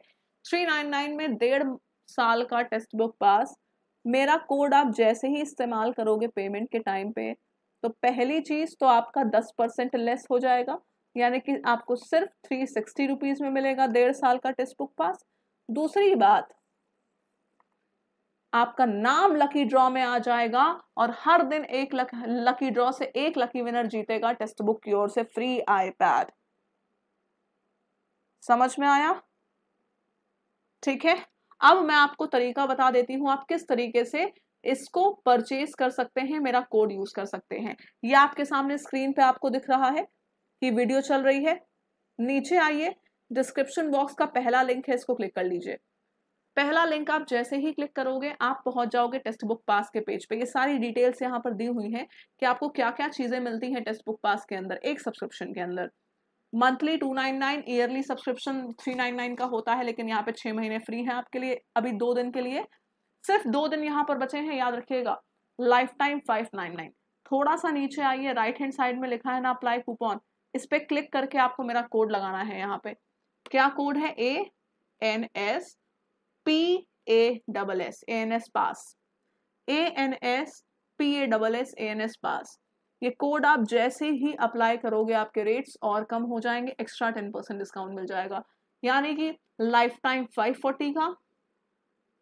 थ्री नाइन नाइन में डेढ़ साल का टेक्स्ट बुक पास मेरा कोड आप जैसे ही इस्तेमाल करोगे पेमेंट के टाइम पे तो पहली चीज़ तो आपका दस परसेंट लेस हो जाएगा यानी कि आपको सिर्फ थ्री सिक्सटी रुपीज़ में मिलेगा डेढ़ साल का टेक्स्ट बुक पास दूसरी बात आपका नाम लकी ड्रॉ में आ जाएगा और हर दिन एक लक, लकी ड्रॉ से एक लकी विनर जीतेगा टेक्स्ट बुक की ओर से फ्री आईपैड समझ में आया ठीक है अब मैं आपको तरीका बता देती हूं आप किस तरीके से इसको परचेज कर सकते हैं मेरा कोड यूज कर सकते हैं ये आपके सामने स्क्रीन पे आपको दिख रहा है कि वीडियो चल रही है नीचे आइए डिस्क्रिप्शन बॉक्स का पहला लिंक है इसको क्लिक कर लीजिए पहला लिंक आप जैसे ही क्लिक करोगे आप पहुंच जाओगे टेक्स्ट बुक पास के पेज पे ये सारी डिटेल्स यहाँ पर दी हुई हैं कि आपको क्या क्या चीज़ें मिलती हैं टेक्स्ट बुक पास के अंदर एक सब्सक्रिप्शन के अंदर monthly two nine nine yearly subscription three nine nine का होता है लेकिन यहाँ पे छह महीने फ्री है आपके लिए अभी दो दिन के लिए सिर्फ दो दिन यहाँ पर बचे हैं याद रखिएगा life time five nine nine थोड़ा सा नीचे आइए राइट हैंड साइड में लिखा है ना अप्लाई कूपन इस पर क्लिक करके आपको मेरा कोड लगाना है यहाँ पे क्या कोड है A N S P A double S A N S pass A N S P A double S A N S pass ये कोड आप जैसे ही अप्लाई करोगे आपके रेट्स और कम हो जाएंगे एक्स्ट्रा टेन परसेंट डिस्काउंट मिल जाएगा यानी कि लाइफ टाइम फाइव फोर्टी का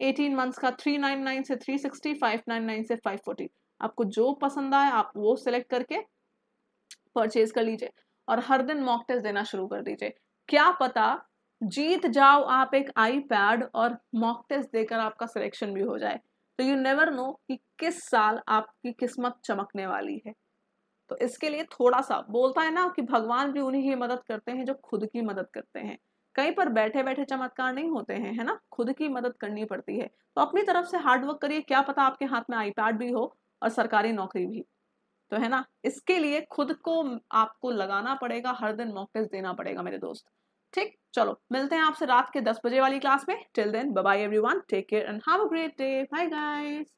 एटीन मंथ्स का नाइन से नाइन नाइन से फाइव फोर्टी आपको जो पसंद आए आप वो सिलेक्ट करके परचेज कर लीजिए और हर दिन मॉक टेस्ट देना शुरू कर दीजिए क्या पता जीत जाओ आप एक आईपैड और मॉक टेस्ट देकर आपका सिलेक्शन भी हो जाए तो यू नेवर नो कि किस साल आपकी किस्मत चमकने वाली है तो इसके लिए थोड़ा सा बोलता है ना कि भगवान भी उन्हीं ही मदद करते हैं जो खुद की मदद करते हैं कहीं पर बैठे बैठे चमत्कार नहीं होते हैं है ना खुद की मदद करनी पड़ती है तो अपनी तरफ से हार्डवर्क करिए क्या पता आपके हाथ में आईपैड भी हो और सरकारी नौकरी भी तो है ना इसके लिए खुद को आपको लगाना पड़ेगा हर दिन मॉक देना पड़ेगा मेरे दोस्त ठीक चलो मिलते हैं आपसे रात के दस बजे वाली क्लास में till then bye everyone take care and have a great day bye guys